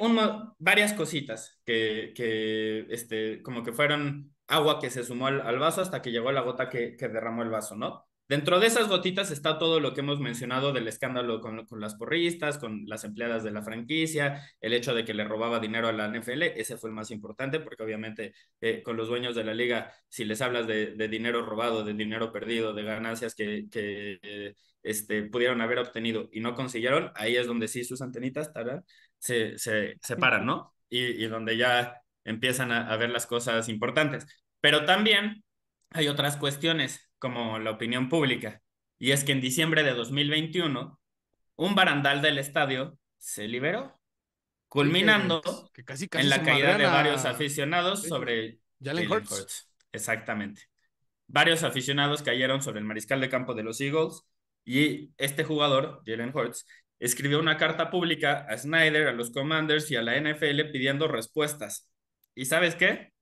varias cositas que, que este, como que fueron agua que se sumó al, vaso hasta que llegó la gota que, derramó el vaso, ¿no? Dentro de esas gotitas está todo lo que hemos mencionado del escándalo con, las porristas, con las empleadas de la franquicia, el hecho de que le robaba dinero a la NFL, ese fue el más importante porque obviamente eh, con los dueños de la liga, si les hablas de, dinero robado, de dinero perdido, de ganancias que, eh, este, pudieron haber obtenido y no consiguieron, ahí es donde sí sus antenitas se, se, paran, ¿no? Y, y donde ya empiezan a, ver las cosas importantes. Pero también hay otras cuestiones, como la opinión pública, y es que en diciembre de 2021, un barandal del estadio se liberó, culminando en la caída de varios aficionados sobre Jalen Hurts. Exactamente. Varios aficionados cayeron sobre el mariscal de campo de los Eagles y este jugador, Jalen Hurts, escribió una carta pública a Snyder, a los Commanders y a la NFL pidiendo respuestas ¿Y sabes qué?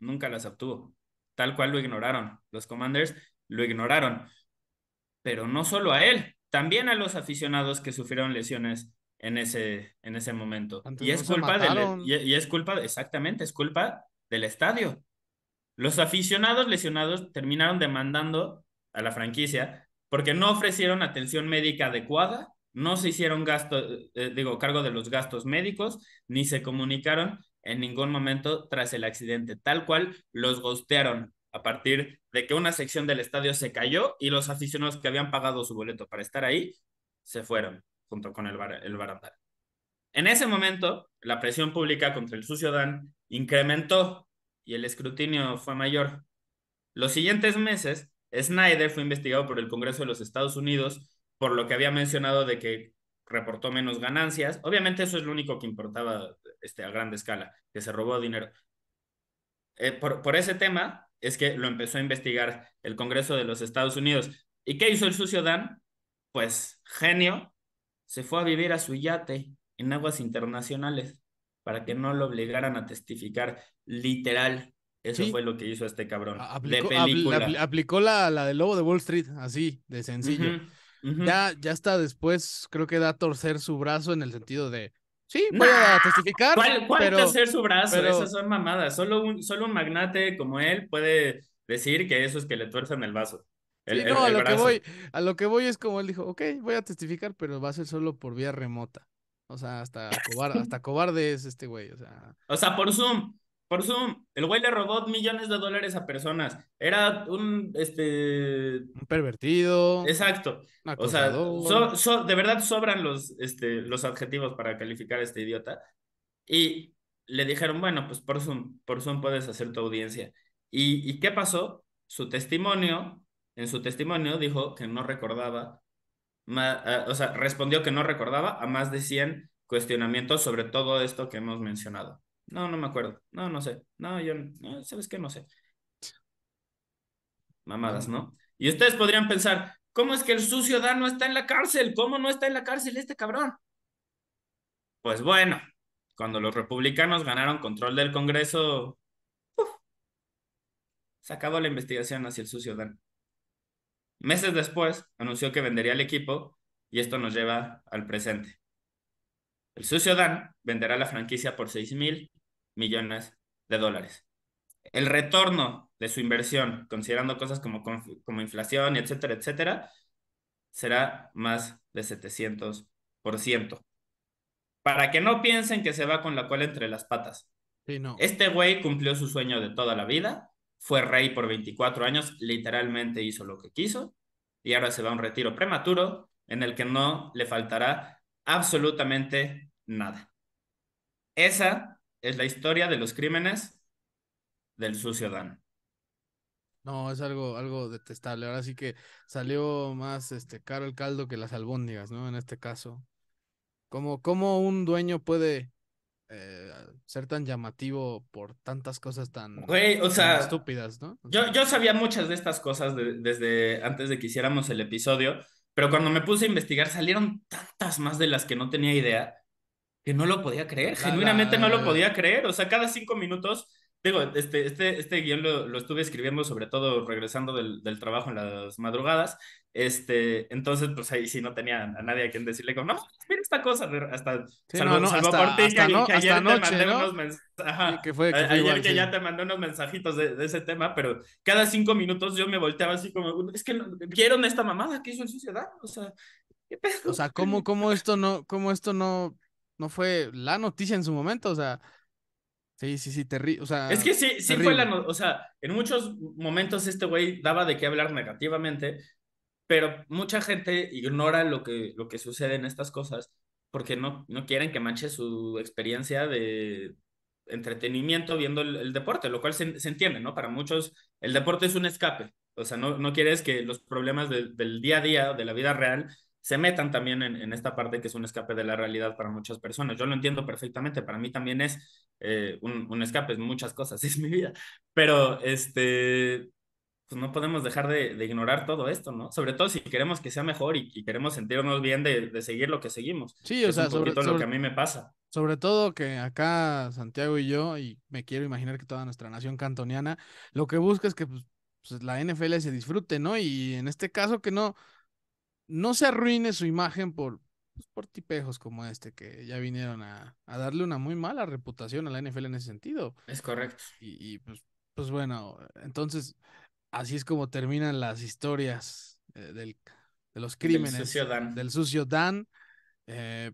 Nunca las obtuvo. Tal cual lo ignoraron. Los Commanders lo ignoraron. Pero no solo a él, también a los aficionados que sufrieron lesiones en ese, en ese momento. y es, culpa y, es culpa, exactamente, es culpa del estadio. Los aficionados lesionados terminaron demandando a la franquicia porque no ofrecieron atención médica adecuada, no se hicieron gasto, eh, eh, digo, cargo de los gastos médicos, ni se comunicaron en ningún momento tras el accidente. Tal cual los gostearon a partir de que una sección del estadio se cayó y los aficionados que habían pagado su boleto para estar ahí se fueron junto con el, bar En ese momento, la presión pública contra el sucio Dan incrementó y el escrutinio fue mayor. Los siguientes meses, Snyder fue investigado por el Congreso de los Estados Unidos por lo que había mencionado de que reportó menos ganancias. Obviamente eso es lo único que importaba este, a gran escala, que se robó dinero. Eh, por, ese tema es que lo empezó a investigar el Congreso de los Estados Unidos. ¿Y qué hizo el sucio Dan? Pues genio, se fue a vivir a su yate en aguas internacionales para que no lo obligaran a testificar literal. Eso fue lo que hizo este cabrón. Aplicó, de película. aplicó la, la del lobo de Wall Street, así, de sencillo. Ya, ya está después, creo que da a torcer su brazo en el sentido de, Sí, voy a testificar. ¿Cuál, cuál pero, su brazo? Esas son mamadas. Solo un, solo magnate como él puede decir que eso es que le tuerzan el vaso. sí, no, a, lo que voy, a lo que voy es como él dijo, ok, voy a testificar, pero va a ser solo por vía remota. O sea, hasta cobarde, hasta cobarde es este güey. O sea, o sea por Zoom por Zoom. El güey le robó millones de dólares a personas. Era un, este... Un pervertido. Exacto. o sea, de verdad sobran los, este, los adjetivos para calificar a este idiota. Y le dijeron, bueno, pues por Zoom, por Zoom puedes hacer tu audiencia. ¿Y, qué pasó? Su testimonio, en su testimonio dijo que no recordaba, o sea, respondió que no recordaba a más de 100 cuestionamientos sobre todo esto que hemos mencionado. No, no me acuerdo. No, no sé. No, yo, ¿sabes qué? No sé. Mamadas, ¿no? Y ustedes podrían pensar, ¿cómo es que el sucio Dan no está en la cárcel? ¿Cómo no está en la cárcel este cabrón? Pues bueno, cuando los republicanos ganaron control del Congreso, uf, se acabó la investigación hacia el sucio Dan. Meses después, anunció que vendería el equipo y esto nos lleva al presente. El sucio Dan venderá la franquicia por 6 mil millones de dólares. El retorno de su inversión, considerando cosas como, como inflación, etcétera, etcétera, será más de 700%. Para que no piensen que se va con la cola entre las patas. Este güey cumplió su sueño de toda la vida, fue rey por 24 años, literalmente hizo lo que quiso y ahora se va a un retiro prematuro en el que no le faltará absolutamente nada. Esa es la historia de los crímenes del sucio Dan. No, es algo, algo detestable. Ahora sí que salió más este caro el caldo que las albóndigas, ¿no? En este caso. ¿Cómo un dueño puede eh, ser tan llamativo por tantas cosas tan, o estúpidas, ¿no? Yo, yo, sabía muchas de estas cosas desde antes de que hiciéramos el episodio, pero cuando me puse a investigar salieron tantas más de las que no tenía idea que no lo podía creer, genuinamente no lo podía creer, o sea, cada cinco minutos, digo, este, este, este guión lo, lo estuve escribiendo sobre todo regresando del, del, trabajo en las madrugadas, este, entonces pues ahí sí no tenía a nadie a quien decirle como, no, mira esta cosa, hasta salvo, no, salvo por ti, que, no, ayer te unos ya te mandó unos mensajitos de, ese tema, pero cada cinco minutos yo me volteaba así como, es que vieron esta mamada que hizo en ciudad, o sea, ¿qué pedo? O sea, ¿cómo, cómo esto no, cómo esto no no fue la noticia en su momento, o sea, sí, sí, sí, terrible, o sea... Es que sí, sí fue la noticia, o sea, en muchos momentos este güey daba de qué hablar negativamente, pero mucha gente ignora lo que, lo que sucede en estas cosas porque no, no quieren que manche su experiencia de entretenimiento viendo el, deporte, lo cual se, entiende, ¿no? Para muchos el deporte es un escape, o sea, no, no quieres que los problemas del día a día, de la vida real, se metan también en, en, esta parte que es un escape de la realidad para muchas personas. Yo lo entiendo perfectamente, para mí también es eh, un, un, escape, es muchas cosas, es mi vida, pero este, pues no podemos dejar de, de, ignorar todo esto, ¿no? Sobre todo si queremos que sea mejor y, queremos sentirnos bien de, de, seguir lo que seguimos. Sí, o sea, sobre, todo lo que a mí me pasa. Sobre todo que acá Santiago y yo, y me quiero imaginar que toda nuestra nación cantoniana, lo que busca es que pues, pues la NFL se disfrute, ¿no? Y en este caso que no no se arruine su imagen por, pues, por tipejos como este, que ya vinieron a, darle una muy mala reputación a la NFL en ese sentido. Es correcto. Y, pues, pues bueno, entonces así es como terminan las historias eh, del, de los crímenes del sucio Dan. Eh,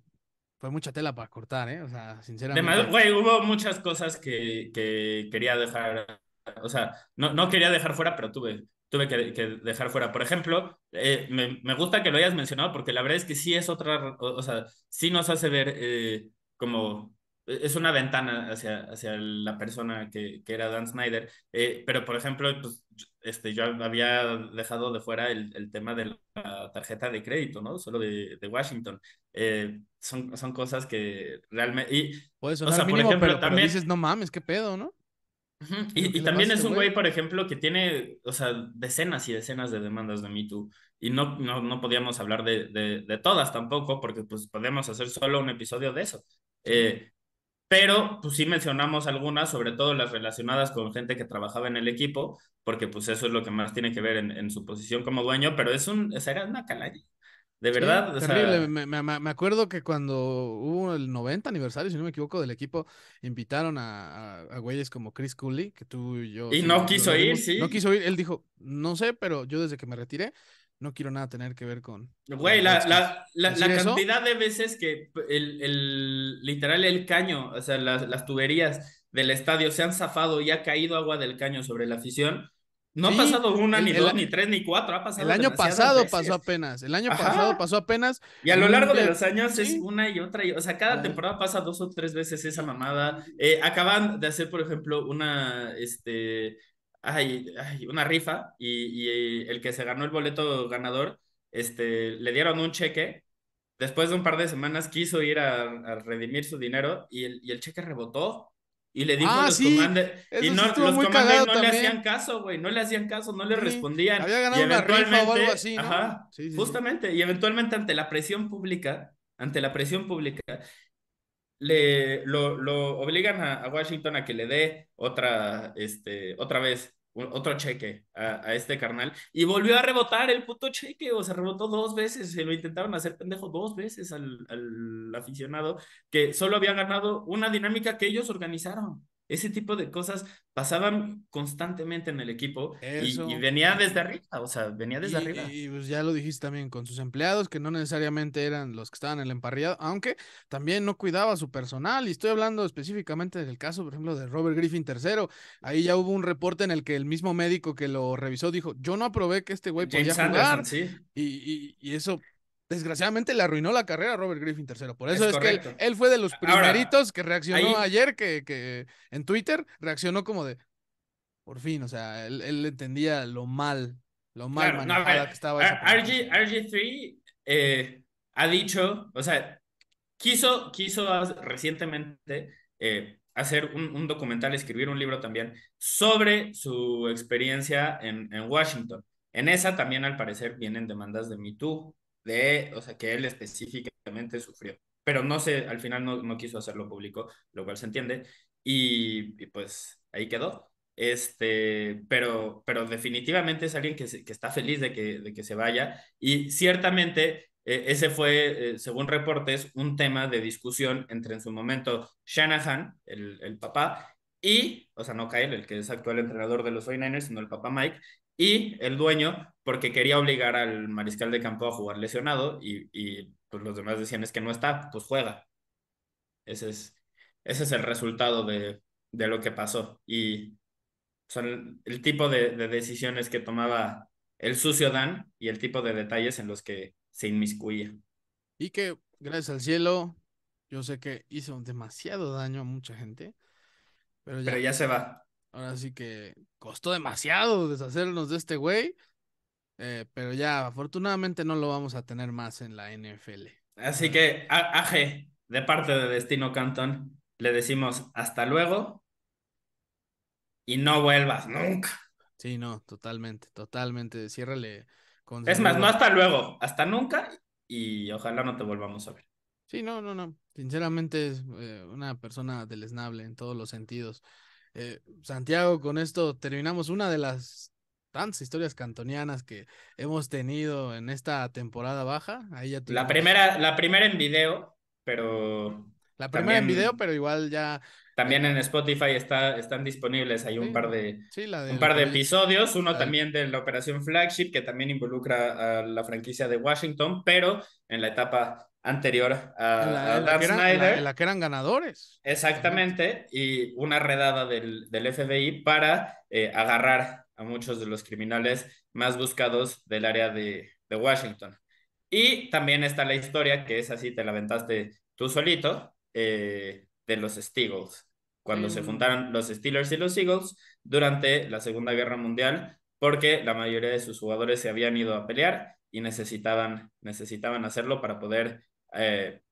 fue mucha tela para cortar, ¿eh? O sea, sinceramente. hubo muchas cosas que, que quería dejar o sea, no, no, quería dejar fuera, pero tuve tuve que, dejar fuera. Por ejemplo, eh, me, gusta que lo hayas mencionado porque la verdad es que sí es otra, o, sea, sí nos hace ver eh, como e, es una ventana hacia, hacia la persona que, que era Dan Snyder. Eh, pero, por ejemplo, pues, este, yo había dejado de fuera el, tema de la tarjeta de crédito, ¿no? Solo de, Washington. son, son cosas que realmente... Y, Puede sonar o sea, por ejemplo, también... dices, no mames, qué pedo, ¿no? Y, también es este un güey, por ejemplo, que tiene, o sea, decenas y decenas de demandas de Me Y no, no, podíamos hablar de, todas tampoco, porque pues podemos hacer solo un episodio de eso. Eh, pero pues sí mencionamos algunas, sobre todo las relacionadas con gente que trabajaba en el equipo, porque pues eso es lo que más tiene que ver en, su posición como dueño, pero es un, era una calaña. De verdad. Me, acuerdo que cuando hubo el 90 aniversario, si no me equivoco, del equipo, invitaron a, a, güeyes como Chris Cooley, que tú y yo. Y no quiso ir, sí. No quiso ir. Él dijo, no sé, pero yo desde que me retiré, no quiero nada tener que ver con. Güey, la, cantidad de veces que el, el, literal el caño, o sea, las, las tuberías del estadio se han zafado y ha caído agua del caño sobre la afición no ha pasado una, ni dos, ni tres, ni cuatro, ha pasado. El año pasado pasó apenas, el año pasado pasó apenas. Y a lo largo de los años es una y otra, y, o sea, cada temporada pasa dos o tres veces esa mamada. Eh, acaban de hacer, por ejemplo, una, este, una rifa y, el que se ganó el boleto ganador, este, le dieron un cheque. Después de un par de semanas quiso ir a, redimir su dinero y y el cheque rebotó y le dijo ah, los sí. y no, los comandos no le hacían caso, güey. No le hacían caso, no le respondían. Había ganado y eventualmente, una rifa o algo así, Ajá, justamente. Y eventualmente, ante la presión pública, ante la presión pública, le, lo, lo obligan a, a, Washington a que le dé otra, este, otra vez otro cheque a, este carnal y volvió a rebotar el puto cheque, o se rebotó dos veces, se lo intentaron hacer pendejo dos veces al, al aficionado que solo había ganado una dinámica que ellos organizaron. Ese tipo de cosas pasaban constantemente en el equipo y, venía desde arriba, o sea, venía desde arriba. Y pues ya lo dijiste también con sus empleados, que no necesariamente eran los que estaban en el emparrillado, aunque también no cuidaba a su personal. Y estoy hablando específicamente del caso, por ejemplo, de Robert Griffin III. Ahí ya hubo un reporte en el que el mismo médico que lo revisó dijo, yo no aprobé que este güey podía jugar. y, y, y eso desgraciadamente le arruinó la carrera a Robert Griffin III, Por eso es, que él, fue de los primeritos que reaccionó ayer, que, en Twitter reaccionó como de, por fin, o sea, él, entendía lo mal, lo mal manejada que estaba. RG, RG3 eh, ha dicho, o sea, quiso, quiso recientemente eh, hacer un, documental, escribir un libro también sobre su experiencia en, Washington. En esa también, al parecer, vienen demandas de MeToo o sea, que él específicamente sufrió. Pero no sé, al final no, quiso hacerlo público, lo cual se entiende, y, pues ahí quedó. Este, pero, pero definitivamente es alguien que, está feliz de que, de que se vaya y ciertamente eh, ese fue, eh, según reportes, un tema de discusión entre en su momento Shanahan, el, el papá, y, o sea, no Kyle, el que es actual entrenador de los 49ers, sino el papá Mike, y el dueño porque quería obligar al mariscal de campo a jugar lesionado y, y pues los demás decían es que no está, pues juega. Ese es, ese es el resultado de, lo que pasó y son el, tipo de, decisiones que tomaba el sucio Dan y el tipo de detalles en los que se inmiscuía. Y que gracias al cielo, yo sé que hizo demasiado daño a mucha gente, pero ya se va ahora sí que costó demasiado deshacernos de este güey. Eh, pero ya, afortunadamente no lo vamos a tener más en la NFL. Así que, Aje de parte de Destino Cantón, le decimos hasta luego y no vuelvas nunca. Sí, no, totalmente, totalmente. Ciérrale con. Es más, no hasta luego, hasta nunca y ojalá no te volvamos a ver. Sí, no, no, no. Sinceramente es eh, una persona deleznable en todos los sentidos. Eh, Santiago, con esto terminamos una de las tantas historias cantonianas que hemos tenido en esta temporada baja. la, primera, la primera en video, pero... La primera en video, pero igual ya... También eh, en Spotify está, están disponibles, hay un par de, un par de episodios, uno también de la Operación Flagship, que también involucra a la franquicia de Washington, pero en la etapa anterior a, la, Dan Snyder. la, que eran ganadores. Exactamente, y una redada del, del FBI para eh, agarrar a muchos de los criminales más buscados del área de, de, Washington. Y también está la historia, que es así, te la aventaste tú solito, eh, de los Steagles, cuando se fundaron mm. los Steelers y los Eagles durante la Segunda Guerra Mundial, porque la mayoría de sus jugadores se habían ido a pelear y necesitaban, necesitaban hacerlo para poder eh,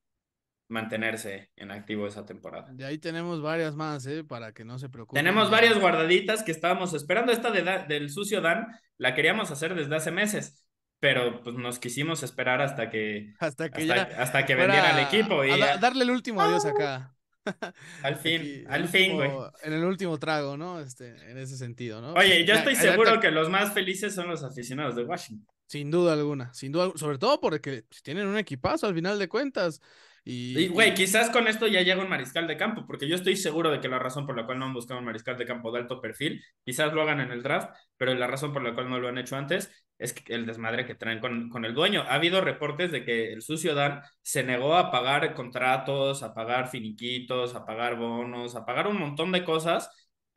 mantenerse en activo esa temporada. De ahí tenemos varias más, eh, para que no se preocupen. Tenemos varias guardaditas que estábamos esperando. Esta de del sucio Dan la queríamos hacer desde hace meses, pero pues nos quisimos esperar hasta que hasta que, hasta que vendiera el equipo y darle el último adiós acá. Ah. Al fin, al fin, güey. En el último trago, ¿no? Este, en ese sentido, ¿no? Oye, yo estoy seguro que los más felices son los aficionados de Washington. Sin duda alguna, sin duda, sobre todo porque tienen un equipazo al final de cuentas. Y, güey, quizás con esto ya llega un mariscal de campo, porque yo estoy seguro de que la razón por la cual no han buscado un mariscal de campo de alto perfil, quizás lo hagan en el draft, pero la razón por la cual no lo han hecho antes es el desmadre que traen con, con el dueño. Ha habido reportes de que el sucio Dan se negó a pagar contratos, a pagar finiquitos, a pagar bonos, a pagar un montón de cosas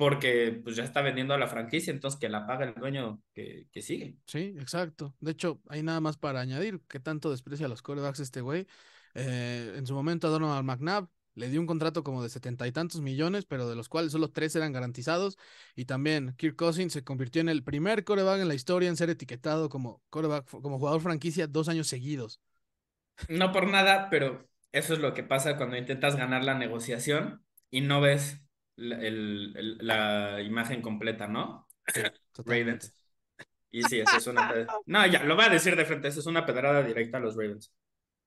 porque pues ya está vendiendo a la franquicia, entonces que la paga el dueño que, que sigue. Sí, exacto. De hecho, hay nada más para añadir que tanto desprecia a los corebacks este güey. Eh, en su momento a Donald McNabb le dio un contrato como de setenta y tantos millones, pero de los cuales solo tres eran garantizados. Y también Kirk Cousins se convirtió en el primer coreback en la historia en ser etiquetado como coreback, como jugador franquicia dos años seguidos. No por nada, pero eso es lo que pasa cuando intentas ganar la negociación y no ves la, el, la imagen completa, ¿no? Sí, Ravens. Y sí, eso es una. No, ya, lo voy a decir de frente, eso es una pedrada directa a los Ravens.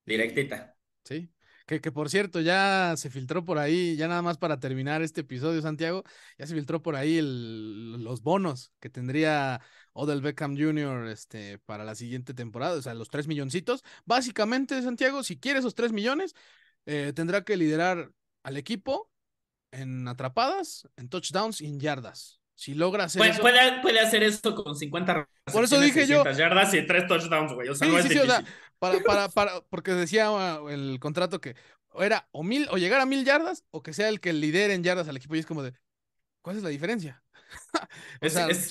Directita. Sí. Que, que, por cierto, ya se filtró por ahí, ya nada más para terminar este episodio, Santiago, ya se filtró por ahí el, los bonos que tendría Odell Beckham Jr. Este, para la siguiente temporada, o sea, los tres milloncitos. Básicamente, Santiago, si quiere esos tres millones, eh, tendrá que liderar al equipo en atrapadas, en touchdowns y en yardas. Si logra hacer puede, Puede, hacer esto con 50 Por eso dije yo. yardas y 3 touchdowns, güey. O sea, no es sí, para, porque decía uh, el contrato que era o mil, o llegar a mil yardas, o que sea el que lidere en yardas al equipo. Y es como de, ¿cuál es la diferencia?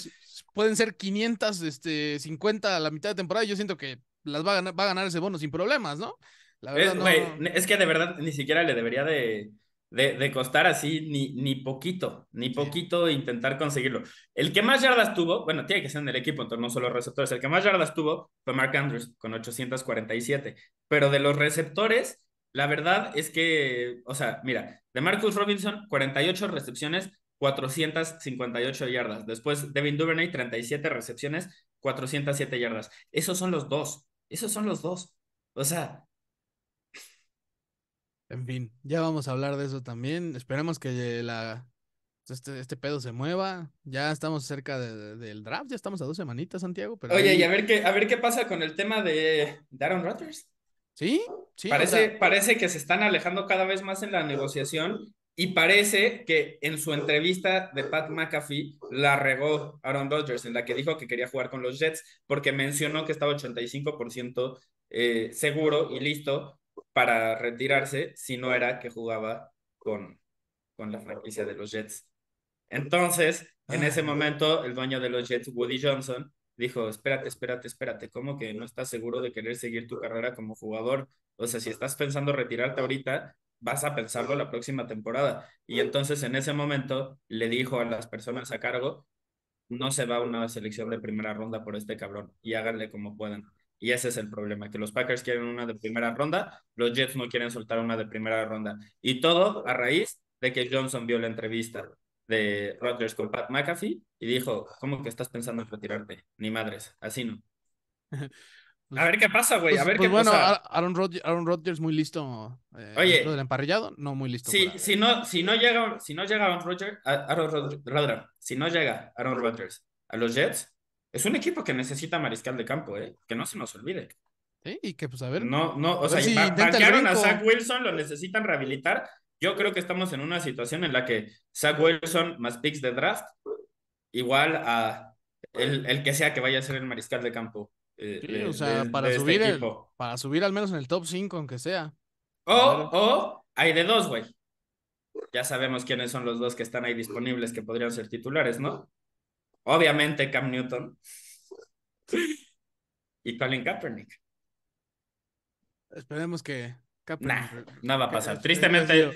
pueden ser 500, este, 50 a la mitad de temporada. Y yo siento que las va a ganar, ese bono sin problemas, ¿no? La verdad, es que de verdad ni siquiera le debería de de, costar así ni, ni poquito, ni poquito intentar conseguirlo. El que más yardas tuvo, bueno, tiene que ser en el equipo, entonces no solo receptores, el que más yardas tuvo fue Mark Andrews con 847, pero de los receptores, la verdad es que, o sea, mira, de Marcus Robinson, 48 recepciones, 458 yardas. Después, Devin Duvernay, 37 recepciones, 407 yardas. Esos son los dos. Esos son los dos. O sea, en fin, ya vamos a hablar de eso también. Esperemos que la, este, este pedo se mueva. Ya estamos cerca del draft, ya estamos a dos semanitas, Santiago. Oye, y a ver, qué, a ver qué pasa con el tema de Aaron Rodgers. Sí, sí. Parece, parece que se están alejando cada vez más en la negociación y parece que en su entrevista de Pat McAfee la regó Aaron Rodgers, en la que dijo que quería jugar con los Jets, porque mencionó que estaba 85% eh, seguro y listo para retirarse si no era que jugaba con, con la franquicia de los Jets. Entonces, en ese ah. momento, el dueño de los Jets, Woody Johnson, dijo, espérate, espérate, espérate, ¿cómo que no estás seguro de querer seguir tu carrera como jugador? O sea, si estás pensando retirarte ahorita, vas a pensarlo la próxima temporada. Y entonces en ese momento le dijo a las personas a cargo, no se va una selección de primera ronda por este cabrón y háganle como puedan. Y ese es el problema, que los Packers quieren una de primera ronda, los Jets no quieren soltar una de primera ronda. Y todo a raíz de que Johnson vio la entrevista de Rodgers con Pat McAfee y dijo, ¿cómo que estás pensando en retirarte? Ni madres, así no. A ver qué pasa, güey. A pues, ver pues qué pasa. Bueno, Aaron Rodgers, muy listo. Eh, Oye. Del emparrillado, no muy listo. si, no, si, no llega, si no llega Aaron Rodgers, Aaron si no llega Aaron Rodgers a los Jets, es un equipo que necesita mariscal de campo, ¿eh? Que no se nos olvide. Sí, y que pues a ver. No, no, o sea, si a Zach Wilson, lo necesitan rehabilitar. Yo creo que estamos en una situación en la que Zach Wilson más picks de draft, igual a el, el que sea que vaya a ser el mariscal de campo. Eh, sí, o sea, para, este subir para subir al menos en el top 5, aunque sea. O, o hay de dos, güey. Ya sabemos quiénes son los dos que están ahí disponibles que podrían ser titulares, ¿no? Obviamente Cam Newton. y Colin Kaepernick. Esperemos que nada Nah, va a pasar. Este, Tristemente,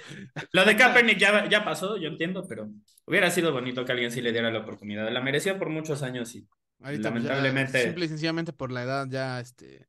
lo de Kaepernick ya, ya pasó, yo entiendo, pero hubiera sido bonito que alguien sí le diera la oportunidad. La merecía por muchos años y pues, lamentablemente. simple y sencillamente por la edad ya, este,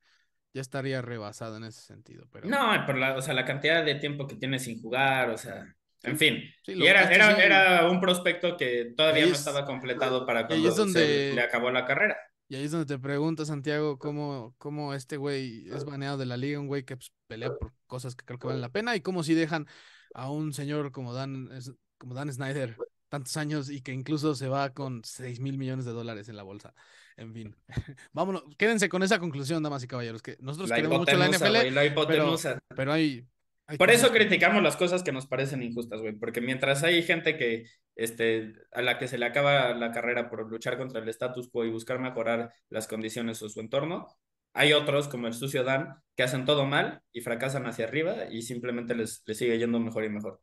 ya estaría rebasado en ese sentido. Pero... No, por la, o sea, la cantidad de tiempo que tiene sin jugar, o sea, en fin, y era, un prospecto que todavía no estaba completado para cuando se le acabó la carrera. Y ahí es donde te pregunto, Santiago, cómo, cómo este güey es baneado de la liga, un güey que pues, pelea por cosas que creo que valen la pena, y cómo si dejan a un señor como Dan, como Dan Snyder tantos años y que incluso se va con 6 mil millones de dólares en la bolsa. En fin, vámonos, quédense con esa conclusión, damas y caballeros, que nosotros queremos mucho la NFL, pero hay por eso criticamos las cosas que nos parecen injustas, güey, porque mientras hay gente que, este, a la que se le acaba la carrera por luchar contra el status quo y buscar mejorar las condiciones o su entorno, hay otros, como el sucio Dan, que hacen todo mal y fracasan hacia arriba y simplemente les, sigue yendo mejor y mejor.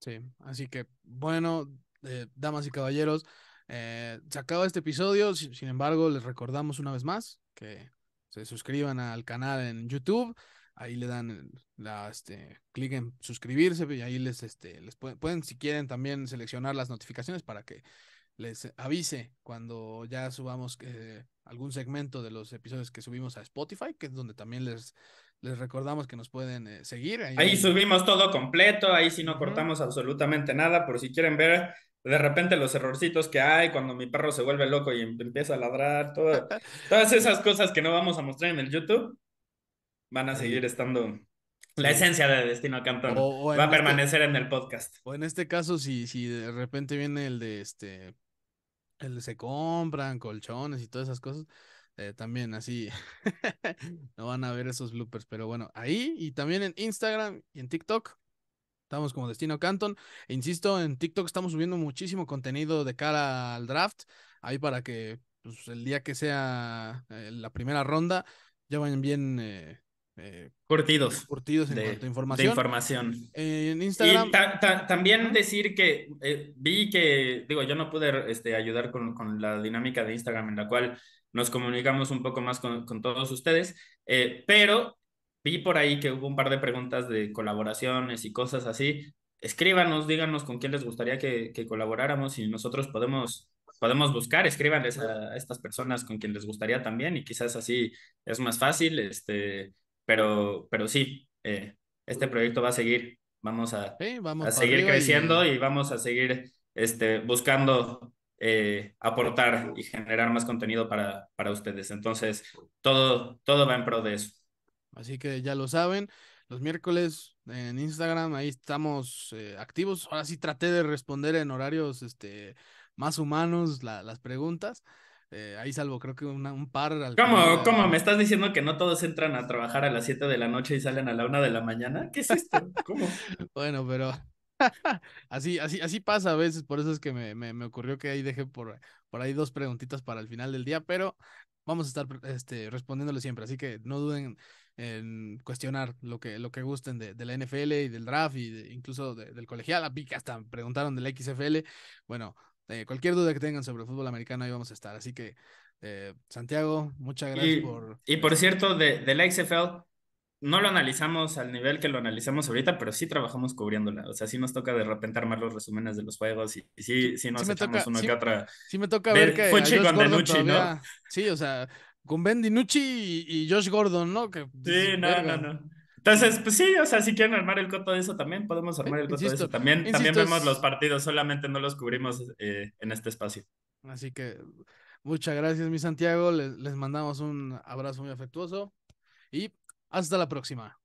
Sí, así que, bueno, eh, damas y caballeros, eh, se acaba este episodio, sin embargo, les recordamos una vez más que se suscriban al canal en YouTube ahí le dan la, este, clic en suscribirse y ahí les, este, les pueden, si quieren, también seleccionar las notificaciones para que les avise cuando ya subamos eh, algún segmento de los episodios que subimos a Spotify, que es donde también les, les recordamos que nos pueden eh, seguir. Ahí, subimos todo completo, ahí sí no cortamos absolutamente nada, por si quieren ver de repente los errorcitos que hay cuando mi perro se vuelve loco y empieza a ladrar, todas esas cosas que no vamos a mostrar en el YouTube van a seguir estando la esencia de Destino Cantón. va a este permanecer en el podcast. O en este caso, si, si de repente viene el de este, el se compran colchones y todas esas cosas, eh, también así no van a ver esos bloopers, pero bueno, ahí y también en Instagram y en TikTok. Estamos como Destino Canton. E insisto, en TikTok estamos subiendo muchísimo contenido de cara al draft. Ahí para que pues, el día que sea eh, la primera ronda, ya vayan bien eh, eh, curtidos. Curtidos en de, cuanto a información. De información. en Instagram. también decir que eh, vi que, digo, yo no pude este, ayudar con, con, la dinámica de Instagram en la cual nos comunicamos un poco más con, con todos ustedes, eh, pero vi por ahí que hubo un par de preguntas de colaboraciones y cosas así. Escríbanos, díganos con quién les gustaría que, que colaboráramos y nosotros podemos podemos buscar, escríbanles a estas personas con quien les gustaría también y quizás así es más fácil, este, pero, pero sí, eh, este proyecto va a seguir. Vamos a, a seguir creciendo y... vamos a seguir este, buscando eh, aportar y generar más contenido para, para ustedes. Entonces, todo, todo va en pro de eso. Así que ya lo saben, los miércoles en Instagram, ahí estamos eh, activos. Ahora sí traté de responder en horarios este, más humanos las preguntas. Eh, ahí salvo, creo que un par. Al ¿Cómo, ¿Cómo? ¿Me estás diciendo que no todos entran a trabajar a las 7 de la noche y salen a la 1 de la mañana? ¿Qué es esto? ¿Cómo? bueno, pero así, así, así pasa a veces, por eso es que me, me, me, ocurrió que ahí dejé por, por ahí dos preguntitas para el final del día, pero vamos a estar este, respondiéndole siempre, así que no duden en cuestionar lo que, lo que gusten de, la NFL y del draft y incluso del colegial, a hasta preguntaron del XFL, bueno, eh, cualquier duda que tengan sobre fútbol americano, ahí vamos a estar. Así que, eh, Santiago, muchas gracias y, por. Y por cierto, de, de, la XFL, no lo analizamos al nivel que lo analizamos ahorita, pero sí trabajamos cubriéndola. O sea, sí nos toca de repente armar los resúmenes de los juegos y, sí, sí, nos echamos una que otra. Sí, me toca ver, que. con ¿no? Sí, o sea, con Ben Dinucci y, Josh Gordon, ¿no? sí, no, no, no. Entonces, pues sí, o sea, si quieren armar el coto de eso también, podemos armar el coto de eso también. también vemos los partidos, solamente no los cubrimos eh, en este espacio. Así que muchas gracias, mi Santiago. les mandamos un abrazo muy afectuoso y hasta la próxima.